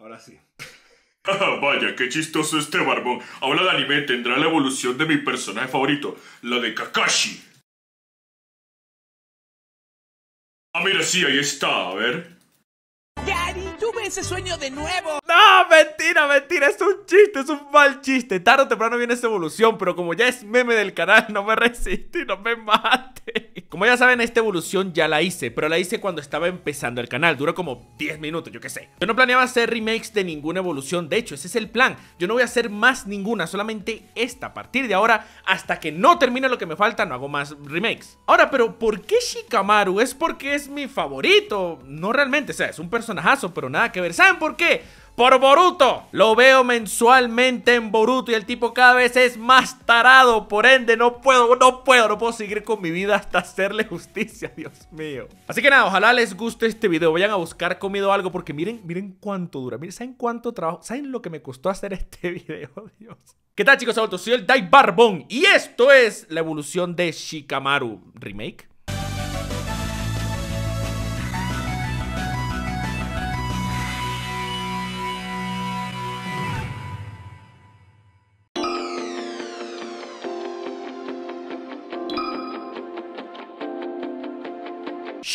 Ahora sí. Ah, vaya, qué chistoso este barbón. Ahora de anime tendrá la evolución de mi personaje favorito, la de Kakashi. Ah, mira, sí, ahí está, a ver. Gary, tuve ese sueño de nuevo. ¡Ah! Mentira, mentira, es un chiste, es un mal chiste. Tarde o temprano viene esta evolución, pero como ya es meme del canal, no me resistí, no me mate. Como ya saben, esta evolución ya la hice, pero la hice cuando estaba empezando el canal. Dura como 10 minutos, yo qué sé. Yo no planeaba hacer remakes de ninguna evolución, de hecho, ese es el plan. Yo no voy a hacer más ninguna, solamente esta. A partir de ahora, hasta que no termine lo que me falta, no hago más remakes. Ahora, pero ¿por qué Shikamaru? ¿Es porque es mi favorito? No realmente, o sea, es un personajazo, pero nada que ver. ¿Saben por qué? por Boruto. Lo veo mensualmente en Boruto y el tipo cada vez es más tarado. Por ende, no puedo, no puedo, no puedo seguir con mi vida hasta hacerle justicia, Dios mío. Así que nada, ojalá les guste este video. Vayan a buscar comido algo porque miren, miren cuánto dura. Miren, ¿saben cuánto trabajo? ¿Saben lo que me costó hacer este video, Dios? ¿Qué tal chicos Soy el Dai Barbón y esto es la evolución de Shikamaru Remake.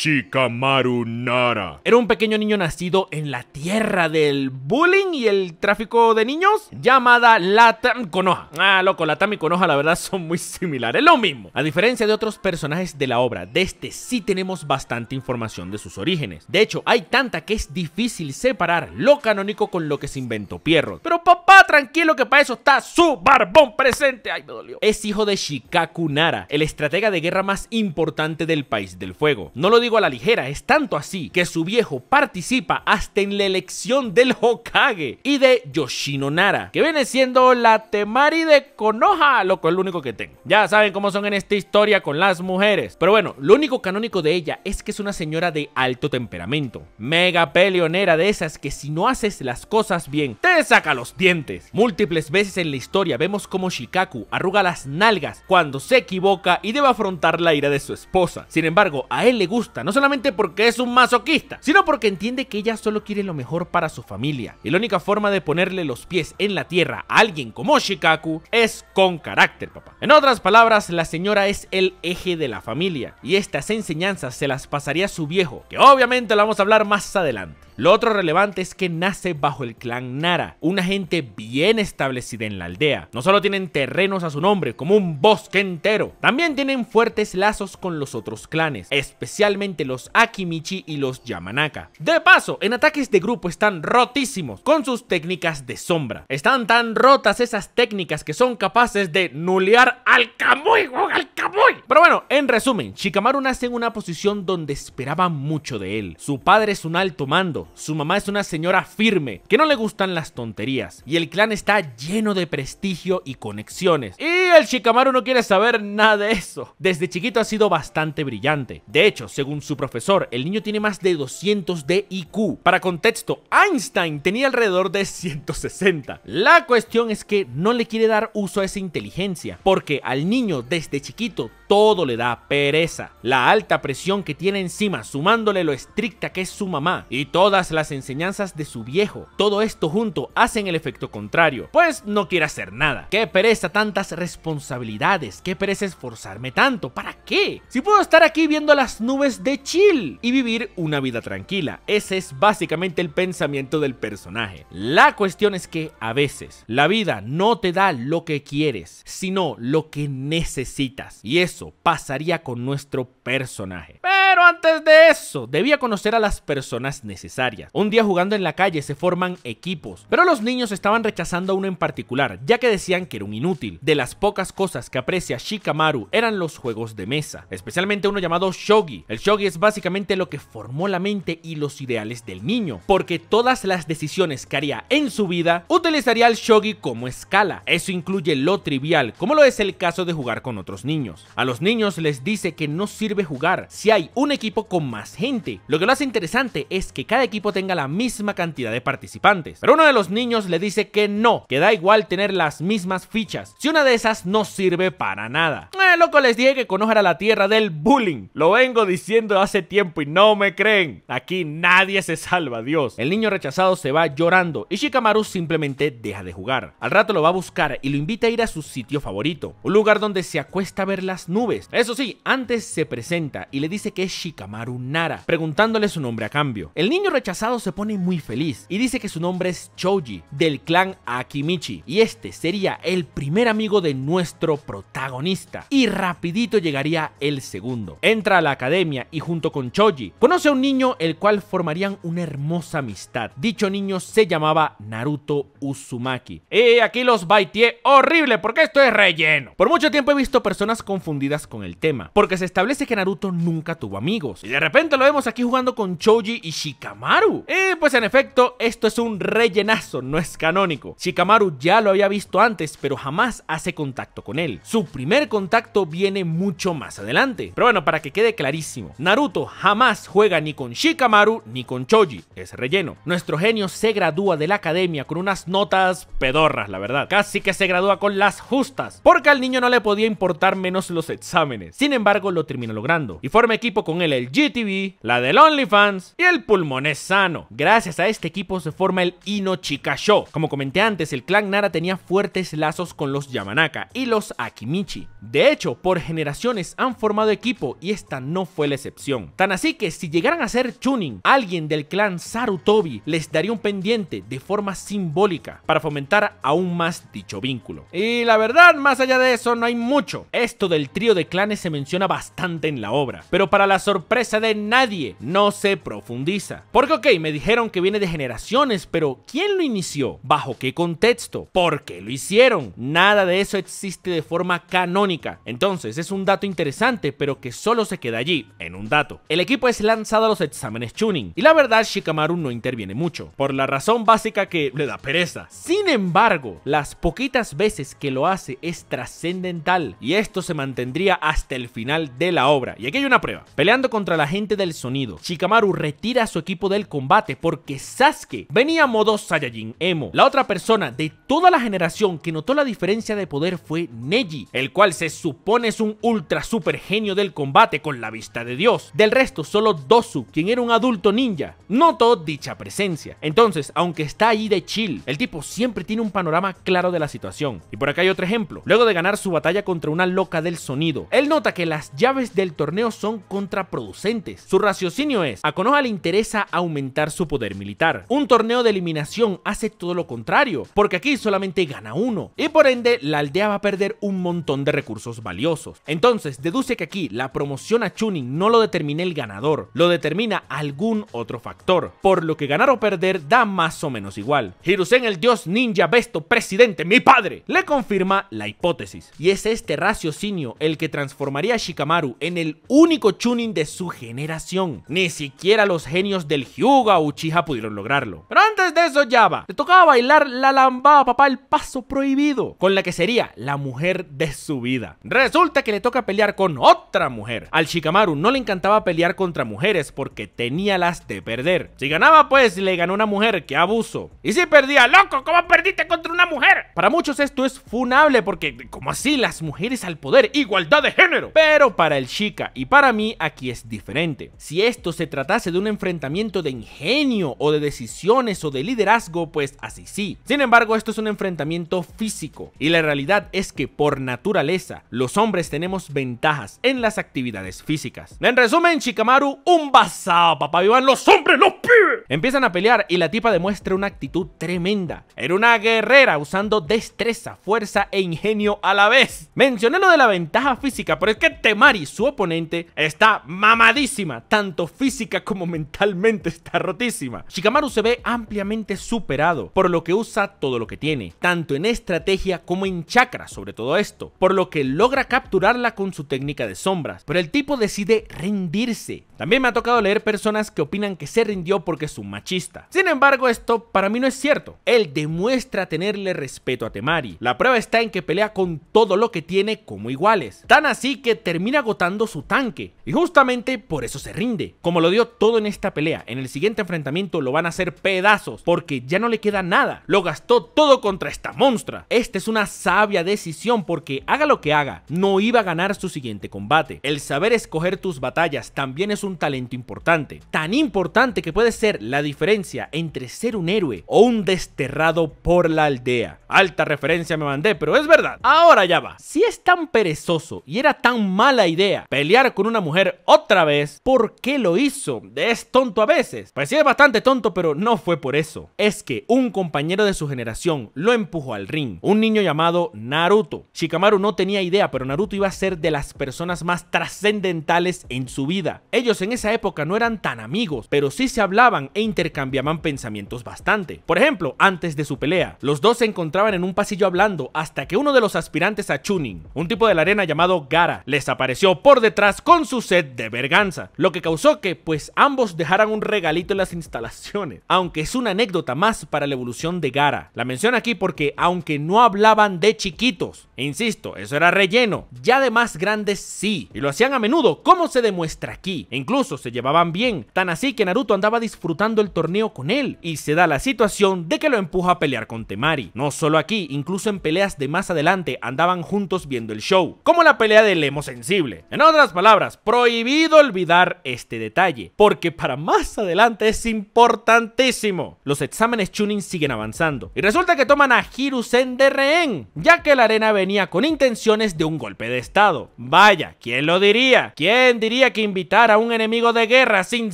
Shikamaru Nara. Era un pequeño niño nacido en la tierra del bullying y el tráfico de niños llamada Latam Konoha. Ah, loco, Latam y Konoha la verdad son muy similares, lo mismo. A diferencia de otros personajes de la obra, de este sí tenemos bastante información de sus orígenes. De hecho, hay tanta que es difícil separar lo canónico con lo que se inventó Pierrot. Pero papá, tranquilo que para eso está su barbón presente. Ay, me dolió. Es hijo de Shikaku Nara, el estratega de guerra más importante del país del fuego. No lo digo a la ligera, es tanto así que su viejo participa hasta en la elección del Hokage y de Yoshino Nara, que viene siendo la Temari de Konoha, loco, es lo único que tengo. Ya saben cómo son en esta historia con las mujeres. Pero bueno, lo único canónico de ella es que es una señora de alto temperamento, mega peleonera de esas que si no haces las cosas bien, te saca los dientes. Múltiples veces en la historia vemos cómo Shikaku arruga las nalgas cuando se equivoca y debe afrontar la ira de su esposa. Sin embargo, a él le gusta no solamente porque es un masoquista, sino porque entiende que ella solo quiere lo mejor para su familia. Y la única forma de ponerle los pies en la tierra a alguien como Shikaku es con carácter, papá. En otras palabras, la señora es el eje de la familia. Y estas enseñanzas se las pasaría a su viejo, que obviamente lo vamos a hablar más adelante. Lo otro relevante es que nace bajo el clan Nara, una gente bien establecida en la aldea. No solo tienen terrenos a su nombre, como un bosque entero, también tienen fuertes lazos con los otros clanes, especialmente los Akimichi y los Yamanaka. De paso, en ataques de grupo están rotísimos con sus técnicas de sombra. Están tan rotas esas técnicas que son capaces de nulear al Kamui, al Kamui. Pero bueno, en resumen, Shikamaru nace en una posición donde esperaba mucho de él. Su padre es un alto mando, su mamá es una señora firme, que no le gustan las tonterías, y el clan está lleno de prestigio y conexiones. Y el Shikamaru no quiere saber nada de eso. Desde chiquito ha sido bastante brillante. De hecho, según su profesor, el niño tiene más de 200 de IQ. Para contexto, Einstein tenía alrededor de 160. La cuestión es que no le quiere dar uso a esa inteligencia, porque al niño desde chiquito todo le da pereza. La alta presión que tiene encima, sumándole lo estricta que es su mamá y todas las enseñanzas de su viejo. Todo esto junto hacen el efecto contrario, pues no quiere hacer nada. Qué pereza tantas responsabilidades, qué pereza esforzarme tanto, ¿para qué? Si puedo estar aquí viendo las nubes de chill y vivir una vida tranquila. Ese es básicamente el pensamiento del personaje. La cuestión es que a veces la vida no te da lo que quieres, sino lo que necesitas. Y eso pasaría con nuestro personaje. Pero antes de eso, debía conocer a las personas necesarias. Un día jugando en la calle se forman equipos, pero los niños estaban rechazando a uno en particular, ya que decían que era un inútil. De las pocas cosas que aprecia Shikamaru eran los juegos de mesa, especialmente uno llamado Shogi. El Shogi es básicamente lo que formó la mente y los ideales del niño, porque todas las decisiones que haría en su vida utilizaría el Shogi como escala. Eso incluye lo trivial, como lo es el caso de jugar con otros niños. A los niños les dice que no sirve jugar si hay un equipo con más gente. Lo que lo hace interesante es que cada equipo tenga la misma cantidad de participantes. Pero uno de los niños le dice que no, que da igual tener las mismas fichas, si una de esas no sirve para nada. Eh, loco, les dije que conozca la tierra del bullying. Lo vengo diciendo hace tiempo y no me creen. Aquí nadie se salva, Dios. El niño rechazado se va llorando y Shikamaru simplemente deja de jugar. Al rato lo va a buscar y lo invita a ir a su sitio favorito, un lugar donde se acuesta a ver las nubes. Eso sí, antes se presenta y le dice que es Shikamaru Nara, preguntándole su nombre a cambio. El niño rechazado se pone muy feliz y dice que su nombre es Choji, del clan Akimichi, y este sería el primer amigo de nuestro protagonista. Y rapidito llegaría el segundo. Entra a la academia y junto con Choji, conoce a un niño el cual formarían una hermosa amistad. Dicho niño se llamaba Naruto Uzumaki. Y aquí los baitie horrible porque esto es relleno. Por mucho tiempo he visto personas confundidas con el tema, porque se establece que Naruto nunca tuvo amigos. Y de repente lo vemos aquí jugando con Choji y Shikamaru. Y pues en efecto, esto es un rellenazo, no es canónico. Shikamaru ya lo había visto antes, pero jamás hace contacto con él. Su primer contacto viene mucho más adelante. Pero bueno, para que quede clarísimo, Naruto jamás juega ni con Shikamaru ni con Choji, es relleno. Nuestro genio se gradúa de la academia con unas notas pedorras, la verdad. Casi que se gradúa con las justas, porque al niño no le podía importar menos los exámenes. Sin embargo, lo terminó logrando y forma equipo con él el GTV, la del fans y el Pulmones Sano. Gracias a este equipo se forma el Inochikasho, Show. Como comenté antes, el clan Nara tenía fuertes lazos con los Yamanaka y los Akimichi. De hecho, por generaciones han formado equipo y esta no fue la excepción. Tan así que si llegaran a ser Chunin, alguien del clan Sarutobi les daría un pendiente de forma simbólica para fomentar aún más dicho vínculo. Y la verdad, más allá de eso, no hay mucho. Esto del tri de clanes se menciona bastante en la obra, pero para la sorpresa de nadie, no se profundiza. Porque ok, me dijeron que viene de generaciones, pero ¿quién lo inició? ¿Bajo qué contexto? ¿Por qué lo hicieron? Nada de eso existe de forma canónica. Entonces, es un dato interesante, pero que solo se queda allí, en un dato. El equipo es lanzado a los exámenes tuning, y la verdad Shikamaru no interviene mucho, por la razón básica que le da pereza. Sin embargo, las poquitas veces que lo hace es trascendental, y esto se mantendrá hasta el final de la obra. Y aquí hay una prueba. Peleando contra la gente del sonido, Shikamaru retira a su equipo del combate porque Sasuke venía a modo sayajin Emo. La otra persona de toda la generación que notó la diferencia de poder fue Neji, el cual se supone es un ultra super genio del combate con la vista de Dios. Del resto, solo Dosu, quien era un adulto ninja, notó dicha presencia. Entonces, aunque está allí de chill, el tipo siempre tiene un panorama claro de la situación. Y por acá hay otro ejemplo. Luego de ganar su batalla contra una loca del sonido, él nota que las llaves del torneo son contraproducentes. Su raciocinio es, a Konoha le interesa aumentar su poder militar. Un torneo de eliminación hace todo lo contrario, porque aquí solamente gana uno, y por ende la aldea va a perder un montón de recursos valiosos. Entonces, deduce que aquí la promoción a Chunin no lo determina el ganador, lo determina algún otro factor, por lo que ganar o perder da más o menos igual. Hirusen, el dios ninja besto presidente, mi padre, le confirma la hipótesis, y es este raciocinio el el que transformaría a Shikamaru en el único Chunin de su generación. Ni siquiera los genios del Hyuga Uchiha pudieron lograrlo. Pero antes de eso, ya va, le tocaba bailar la lambada, papá, el paso prohibido, con la que sería la mujer de su vida. Resulta que le toca pelear con otra mujer. Al Shikamaru no le encantaba pelear contra mujeres porque tenía las de perder. Si ganaba, pues le ganó una mujer, que abuso. Y si perdía, loco, ¿cómo perdiste contra una mujer? Para muchos esto es funable porque, ¿cómo así, las mujeres al poder, igual de género. Pero para el chica y para mí aquí es diferente. Si esto se tratase de un enfrentamiento de ingenio o de decisiones o de liderazgo, pues así sí. Sin embargo, esto es un enfrentamiento físico y la realidad es que por naturaleza los hombres tenemos ventajas en las actividades físicas. En resumen, Chikamaru, un basado, papá, vivan los hombres, los pibes. Empiezan a pelear y la tipa demuestra una actitud tremenda. Era una guerrera usando destreza, fuerza e ingenio a la vez. Mencioné lo de la ventaja física, pero es que Temari, su oponente, está mamadísima, tanto física como mentalmente está rotísima. Shikamaru se ve ampliamente superado, por lo que usa todo lo que tiene, tanto en estrategia como en chakra sobre todo esto, por lo que logra capturarla con su técnica de sombras, pero el tipo decide rendirse. También me ha tocado leer personas que opinan que se rindió porque es un machista. Sin embargo, esto para mí no es cierto. Él demuestra tenerle respeto a Temari. La prueba está en que pelea con todo lo que tiene como iguales tan así que termina agotando su tanque, y justamente por eso se rinde. Como lo dio todo en esta pelea, en el siguiente enfrentamiento lo van a hacer pedazos, porque ya no le queda nada, lo gastó todo contra esta monstra. Esta es una sabia decisión porque haga lo que haga, no iba a ganar su siguiente combate. El saber escoger tus batallas también es un talento importante, tan importante que puede ser la diferencia entre ser un héroe o un desterrado por la aldea. Alta referencia me mandé, pero es verdad. Ahora ya va. Si es tan perezoso y era tan mala idea pelear con una mujer otra vez, ¿por qué lo hizo? Es tonto a veces. Parecía pues bastante tonto, pero no fue por eso. Es que un compañero de su generación lo empujó al ring, un niño llamado Naruto. Shikamaru no tenía idea, pero Naruto iba a ser de las personas más trascendentales en su vida. Ellos en esa época no eran tan amigos, pero sí se hablaban e intercambiaban pensamientos bastante. Por ejemplo, antes de su pelea, los dos se encontraban en un pasillo hablando hasta que uno de los aspirantes a Chunin, un tipo de la arena llamado llamado Gara les apareció por detrás con su set de verganza, lo que causó que pues ambos dejaran un regalito en las instalaciones, aunque es una anécdota más para la evolución de Gara. La menciono aquí porque aunque no hablaban de chiquitos, e insisto, eso era relleno, ya de más grandes sí, y lo hacían a menudo como se demuestra aquí, e incluso se llevaban bien, tan así que Naruto andaba disfrutando el torneo con él, y se da la situación de que lo empuja a pelear con Temari. No solo aquí, incluso en peleas de más adelante andaban juntos viendo el show, como la pelea de Lemo sensible. En otras palabras, prohibido olvidar este detalle, porque para más adelante es importantísimo. Los exámenes Chunin siguen avanzando, y resulta que toman a Hirusen de rehén, ya que la arena venía con intenciones de un golpe de estado. Vaya, ¿quién lo diría? ¿Quién diría que invitar a un enemigo de guerra sin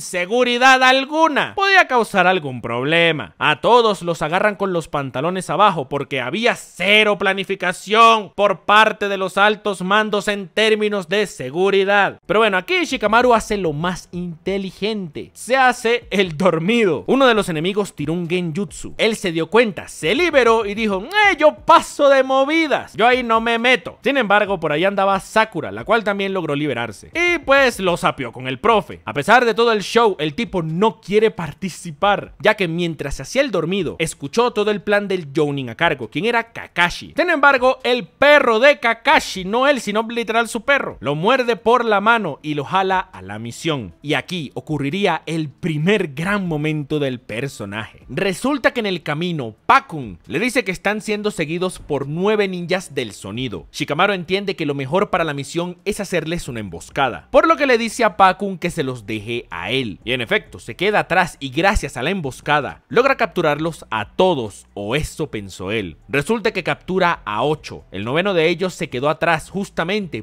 seguridad alguna podía causar algún problema? A todos los agarran con los pantalones abajo porque había cero planificación por parte de los altos mandos en términos de seguridad. Pero bueno, aquí Shikamaru hace lo más inteligente. Se hace el dormido. Uno de los enemigos tiró un genjutsu. Él se dio cuenta, se liberó y dijo, eh, yo paso de movidas. Yo ahí no me meto. Sin embargo, por ahí andaba Sakura, la cual también logró liberarse. Y pues lo sapió con el profe. A pesar de todo el show, el tipo no quiere participar, ya que mientras se hacía el dormido, escuchó todo el plan del Jounin a cargo, quien era Kakashi. Sin embargo, el perro de Kakashi, no él, sino literal su perro. Lo muerde por la mano y lo jala a la misión. Y aquí ocurriría el primer gran momento del personaje. Resulta que en el camino, Pakun le dice que están siendo seguidos por nueve ninjas del sonido. Shikamaru entiende que lo mejor para la misión es hacerles una emboscada, por lo que le dice a Pakun que se los deje a él. Y en efecto, se queda atrás y gracias a la emboscada, logra capturarlos a todos, o eso pensó él. Resulta que captura a ocho. El noveno de ellos se quedó atrás justo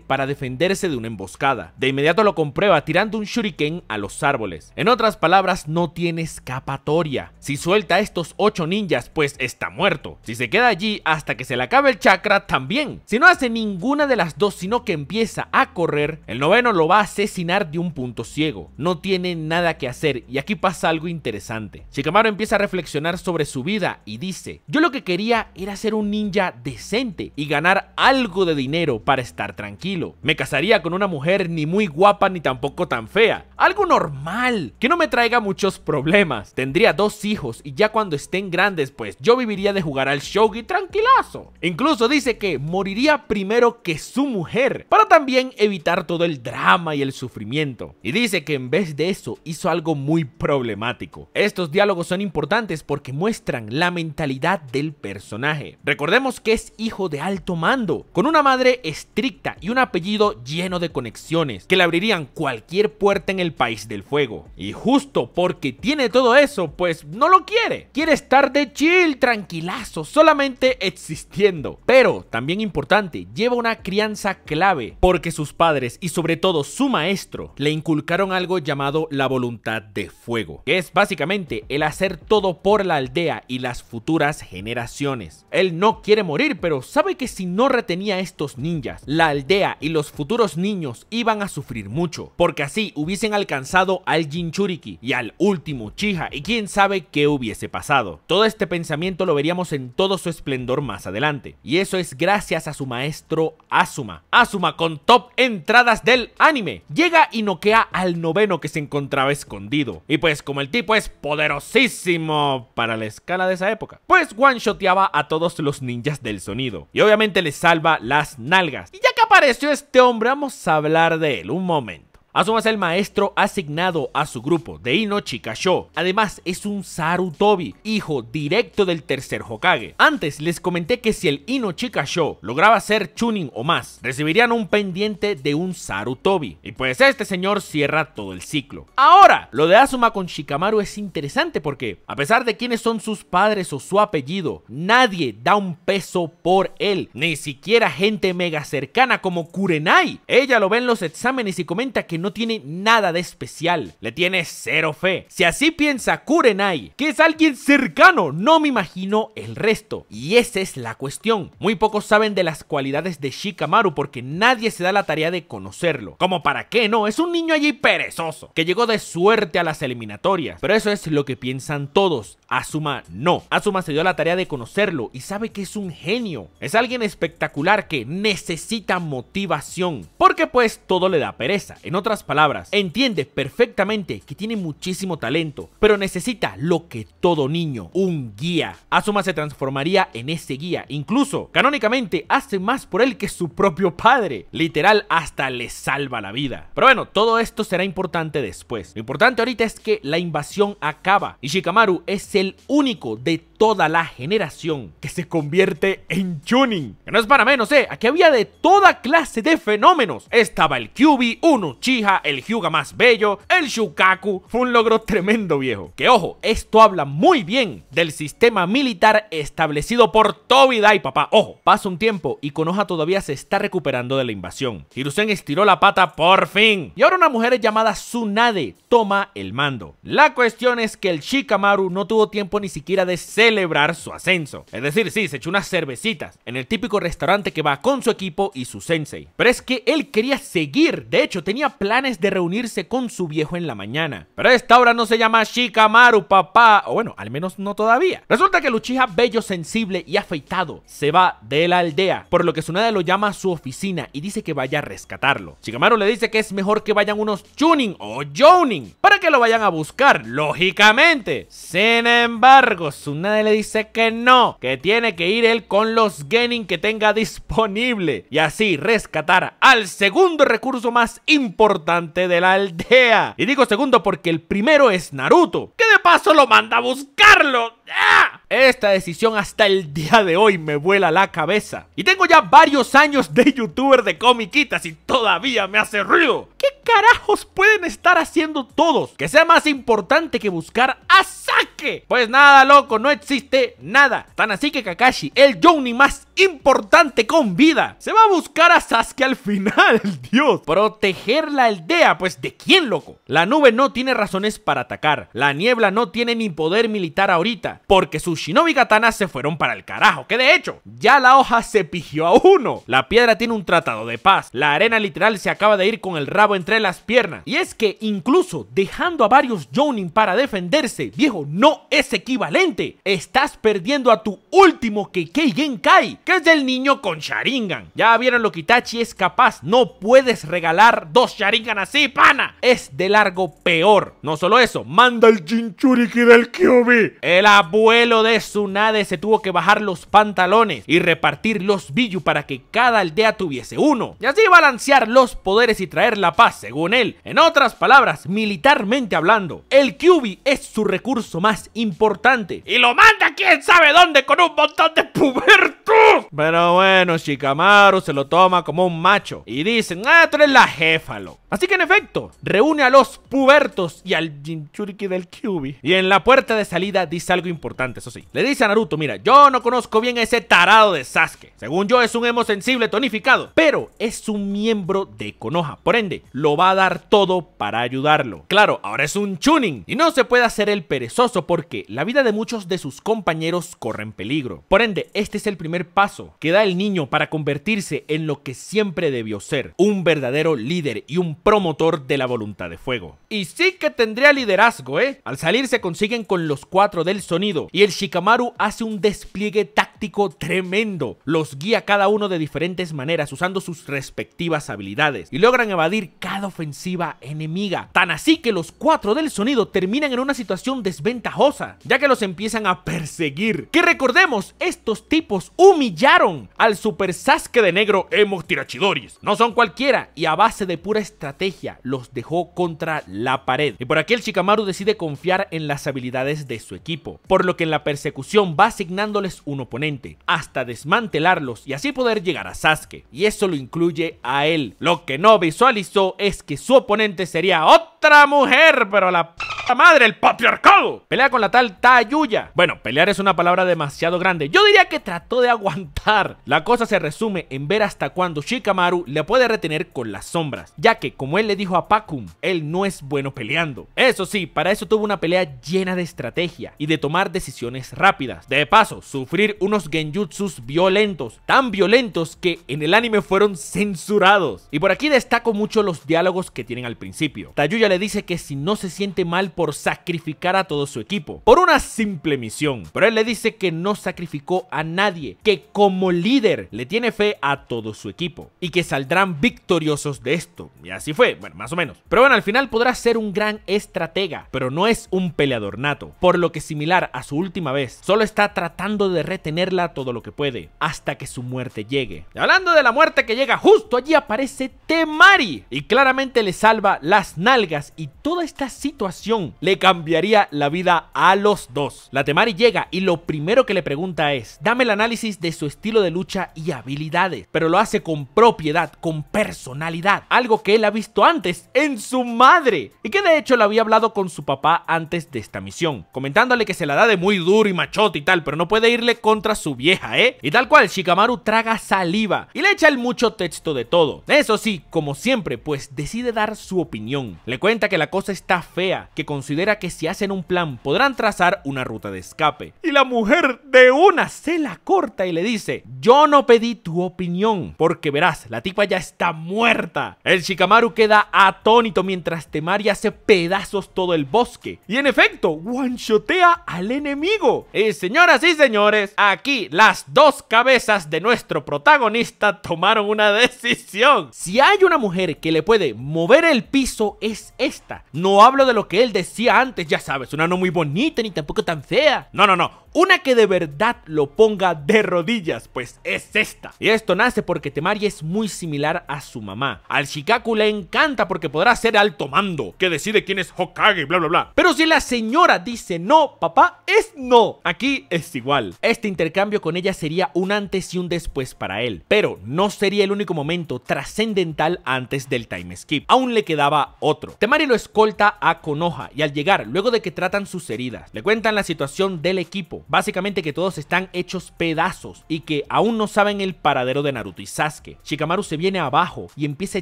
para defenderse de una emboscada. De inmediato lo comprueba tirando un shuriken a los árboles. En otras palabras, no tiene escapatoria. Si suelta a estos ocho ninjas, pues está muerto. Si se queda allí hasta que se le acabe el chakra, también. Si no hace ninguna de las dos, sino que empieza a correr, el noveno lo va a asesinar de un punto ciego. No tiene nada que hacer y aquí pasa algo interesante. Shikamaru empieza a reflexionar sobre su vida y dice, yo lo que quería era ser un ninja decente y ganar algo de dinero para estar tranquilo. Me casaría con una mujer ni muy guapa ni tampoco tan fea. Algo normal, que no me traiga muchos problemas. Tendría dos hijos y ya cuando estén grandes, pues yo viviría de jugar al shogi tranquilazo. Incluso dice que moriría primero que su mujer, para también evitar todo el drama y el sufrimiento. Y dice que en vez de eso hizo algo muy problemático. Estos diálogos son importantes porque muestran la mentalidad del personaje. Recordemos que es hijo de alto mando, con una madre estricta y un apellido lleno de conexiones que le abrirían cualquier puerta en el país del fuego. Y justo porque tiene todo eso, pues no lo quiere. Quiere estar de chill, tranquilazo, solamente existiendo. Pero, también importante, lleva una crianza clave porque sus padres y sobre todo su maestro le inculcaron algo llamado la voluntad de fuego, que es básicamente el hacer todo por la aldea y las futuras generaciones. Él no quiere morir, pero sabe que si no retenía a estos ninjas, la aldea y los futuros niños iban a sufrir mucho, porque así hubiesen alcanzado al Jinchuriki y al último Chija y quién sabe qué hubiese pasado. Todo este pensamiento lo veríamos en todo su esplendor más adelante, y eso es gracias a su maestro Asuma. Asuma con top entradas del anime, llega y noquea al noveno que se encontraba escondido, y pues como el tipo es poderosísimo para la escala de esa época, pues one-shoteaba a todos los ninjas del sonido, y obviamente les salva las nalgas apareció este hombre? Vamos a hablar de él, un momento. Asuma es el maestro asignado a su grupo de Ino Chikasho. Además, es un Sarutobi, hijo directo del tercer Hokage. Antes les comenté que si el Ino Chikasho lograba ser Chunin o más, recibirían un pendiente de un Sarutobi. Y pues este señor cierra todo el ciclo. Ahora, lo de Asuma con Shikamaru es interesante porque, a pesar de quiénes son sus padres o su apellido, nadie da un peso por él, ni siquiera gente mega cercana como Kurenai. Ella lo ve en los exámenes y comenta que no no tiene nada de especial. Le tiene cero fe. Si así piensa Kurenai, que es alguien cercano, no me imagino el resto. Y esa es la cuestión. Muy pocos saben de las cualidades de Shikamaru porque nadie se da la tarea de conocerlo. Como para qué no, es un niño allí perezoso, que llegó de suerte a las eliminatorias. Pero eso es lo que piensan todos. Asuma no. Asuma se dio la tarea de conocerlo y sabe que es un genio. Es alguien espectacular que necesita motivación. Porque pues todo le da pereza. En otras palabras, entiende perfectamente que tiene muchísimo talento, pero necesita lo que todo niño, un guía. Asuma se transformaría en ese guía, incluso canónicamente hace más por él que su propio padre, literal hasta le salva la vida. Pero bueno, todo esto será importante después. Lo importante ahorita es que la invasión acaba y Shikamaru es el único de toda la generación que se convierte en Chunin. Que no es para menos, eh, aquí había de toda clase de fenómenos. Estaba el qb un Uchi, el Hyuga más bello, el Shukaku. Fue un logro tremendo, viejo. Que ojo, esto habla muy bien del sistema militar establecido por Dai papá. Ojo, pasa un tiempo y Konoha todavía se está recuperando de la invasión. Hirusen estiró la pata por fin. Y ahora una mujer llamada Tsunade toma el mando. La cuestión es que el Shikamaru no tuvo tiempo ni siquiera de celebrar su ascenso. Es decir, sí, se echó unas cervecitas en el típico restaurante que va con su equipo y su sensei. Pero es que él quería seguir. De hecho, tenía planes planes de reunirse con su viejo en la mañana. Pero esta hora no se llama Shikamaru, papá, o bueno, al menos no todavía. Resulta que Luchija, bello, sensible y afeitado, se va de la aldea, por lo que Tsunade lo llama a su oficina y dice que vaya a rescatarlo. Shikamaru le dice que es mejor que vayan unos Chunin o Jonin para que lo vayan a buscar, lógicamente. Sin embargo, Tsunade le dice que no, que tiene que ir él con los Genin que tenga disponible y así rescatar al segundo recurso más importante de la aldea. Y digo segundo porque el primero es Naruto, que de paso lo manda a buscarlo. ¡Ah! Esta decisión hasta el día de hoy me vuela la cabeza. Y tengo ya varios años de youtuber de comiquitas y todavía me hace ruido. ¿Qué carajos pueden estar haciendo todos? Que sea más importante que buscar a Sake. Pues nada, loco, no existe nada. Tan así que Kakashi, el Johnny más importante con vida. Se va a buscar a Sasuke al final, Dios. Proteger la aldea, pues ¿de quién, loco? La nube no tiene razones para atacar. La niebla no tiene ni poder militar ahorita, porque sus shinobi katanas se fueron para el carajo, que de hecho, ya la hoja se pigió a uno. La piedra tiene un tratado de paz. La arena literal se acaba de ir con el rabo entre las piernas. Y es que incluso dejando a varios Jonin para defenderse, viejo, no es equivalente. Estás perdiendo a tu último Kikei Genkai que es del niño con Sharingan. Ya vieron lo que Itachi es capaz. No puedes regalar dos Sharingan así, pana. Es de largo peor. No solo eso, manda el Jinchuriki del Kyubi. El abuelo de Tsunade se tuvo que bajar los pantalones y repartir los Biju para que cada aldea tuviese uno. Y así balancear los poderes y traer la paz, según él. En otras palabras, militarmente hablando, el Kyubi es su recurso más importante. Y lo manda quién sabe dónde con un montón de pubertos. Pero bueno, Shikamaru se lo toma como un macho y dicen, ah, tú eres la jefa, Así que en efecto, reúne a los pubertos y al Jinchuriki del Kyubi. Y en la puerta de salida dice algo importante, eso sí. Le dice a Naruto, mira, yo no conozco bien a ese tarado de Sasuke. Según yo es un emo sensible tonificado, pero es un miembro de Konoha. Por ende, lo va a dar todo para ayudarlo. Claro, ahora es un chunin y no se puede hacer el perezoso porque la vida de muchos de sus compañeros corre en peligro. Por ende, este es el primer paso que da el niño para convertirse en lo que siempre debió ser, un verdadero líder y un promotor de la voluntad de fuego. Y sí que tendría liderazgo, ¿eh? Al salir se consiguen con los cuatro del sonido y el Shikamaru hace un despliegue táctico tremendo. Los guía cada uno de diferentes maneras usando sus respectivas habilidades y logran evadir cada ofensiva enemiga. Tan así que los cuatro del sonido terminan en una situación desventajosa, ya que los empiezan a perseguir. Que recordemos, estos tipos humillaron al Super Sasuke de Negro Hemos Tirachidoris. No son cualquiera y a base de pura estrategia los dejó contra la pared. Y por aquí el Shikamaru decide confiar en las habilidades de su equipo, por lo que en la persecución va asignándoles un oponente hasta desmantelarlos y así poder llegar a Sasuke. Y eso lo incluye a él. Lo que no visualizó es que su oponente sería otra mujer, pero la madre, el patriarcado. Pelea con la tal Tayuya. Bueno, pelear es una palabra demasiado grande. Yo diría que trató de aguantar. La cosa se resume en ver hasta cuándo Shikamaru le puede retener con las sombras, ya que como él le dijo a Pakum, él no es bueno peleando. Eso sí, para eso tuvo una pelea llena de estrategia y de tomar decisiones rápidas. De paso, sufrir unos genjutsus violentos, tan violentos que en el anime fueron censurados. Y por aquí destaco mucho los diálogos que tienen al principio. Tayuya le dice que si no se siente mal por sacrificar a todo su equipo, por una simple misión, pero él le dice que no sacrificó a nadie, que como líder le tiene fe a todo su equipo y que saldrán victoriosos de esto. Y así fue, bueno, más o menos. Pero bueno, al final podrá ser un gran estratega, pero no es un peleador nato, por lo que similar a su última vez, solo está tratando de retenerla todo lo que puede, hasta que su muerte llegue. Y hablando de la muerte que llega, justo allí aparece Temari y claramente le salva las nalgas y toda esta situación le cambiaría la vida a los dos. La Temari llega y lo primero que le pregunta es, dame el análisis de su estilo de lucha y habilidades, pero lo hace con propiedad, con personalidad, algo que él ha visto antes en su madre y que de hecho lo había hablado con su papá antes de esta misión, comentándole que se la da de muy duro y machote y tal, pero no puede irle contra su vieja, ¿eh? Y tal cual, Shikamaru traga saliva y le echa el mucho texto de todo. Eso sí, como siempre, pues decide dar su opinión. Le cuenta que la cosa está fea, que con considera que si hacen un plan podrán trazar una ruta de escape. Y la mujer de una se la corta y le dice, yo no pedí tu opinión, porque verás, la tipa ya está muerta. El Shikamaru queda atónito mientras Temari hace pedazos todo el bosque. Y en efecto, one-shotea al enemigo. Y señoras y señores, aquí las dos cabezas de nuestro protagonista tomaron una decisión. Si hay una mujer que le puede mover el piso es esta. No hablo de lo que él decía decía antes, ya sabes, una no muy bonita ni tampoco tan fea. No, no, no, una que de verdad lo ponga de rodillas, pues es esta. Y esto nace porque Temari es muy similar a su mamá. Al Shikaku le encanta porque podrá ser alto mando, que decide quién es Hokage, bla, bla, bla. Pero si la señora dice no, papá, es no. Aquí es igual. Este intercambio con ella sería un antes y un después para él, pero no sería el único momento trascendental antes del time skip. Aún le quedaba otro. Temari lo escolta a Konoha y al llegar, luego de que tratan sus heridas, le cuentan la situación del equipo, básicamente que todos están hechos pedazos y que aún no saben el paradero de Naruto y Sasuke. Shikamaru se viene abajo y empieza a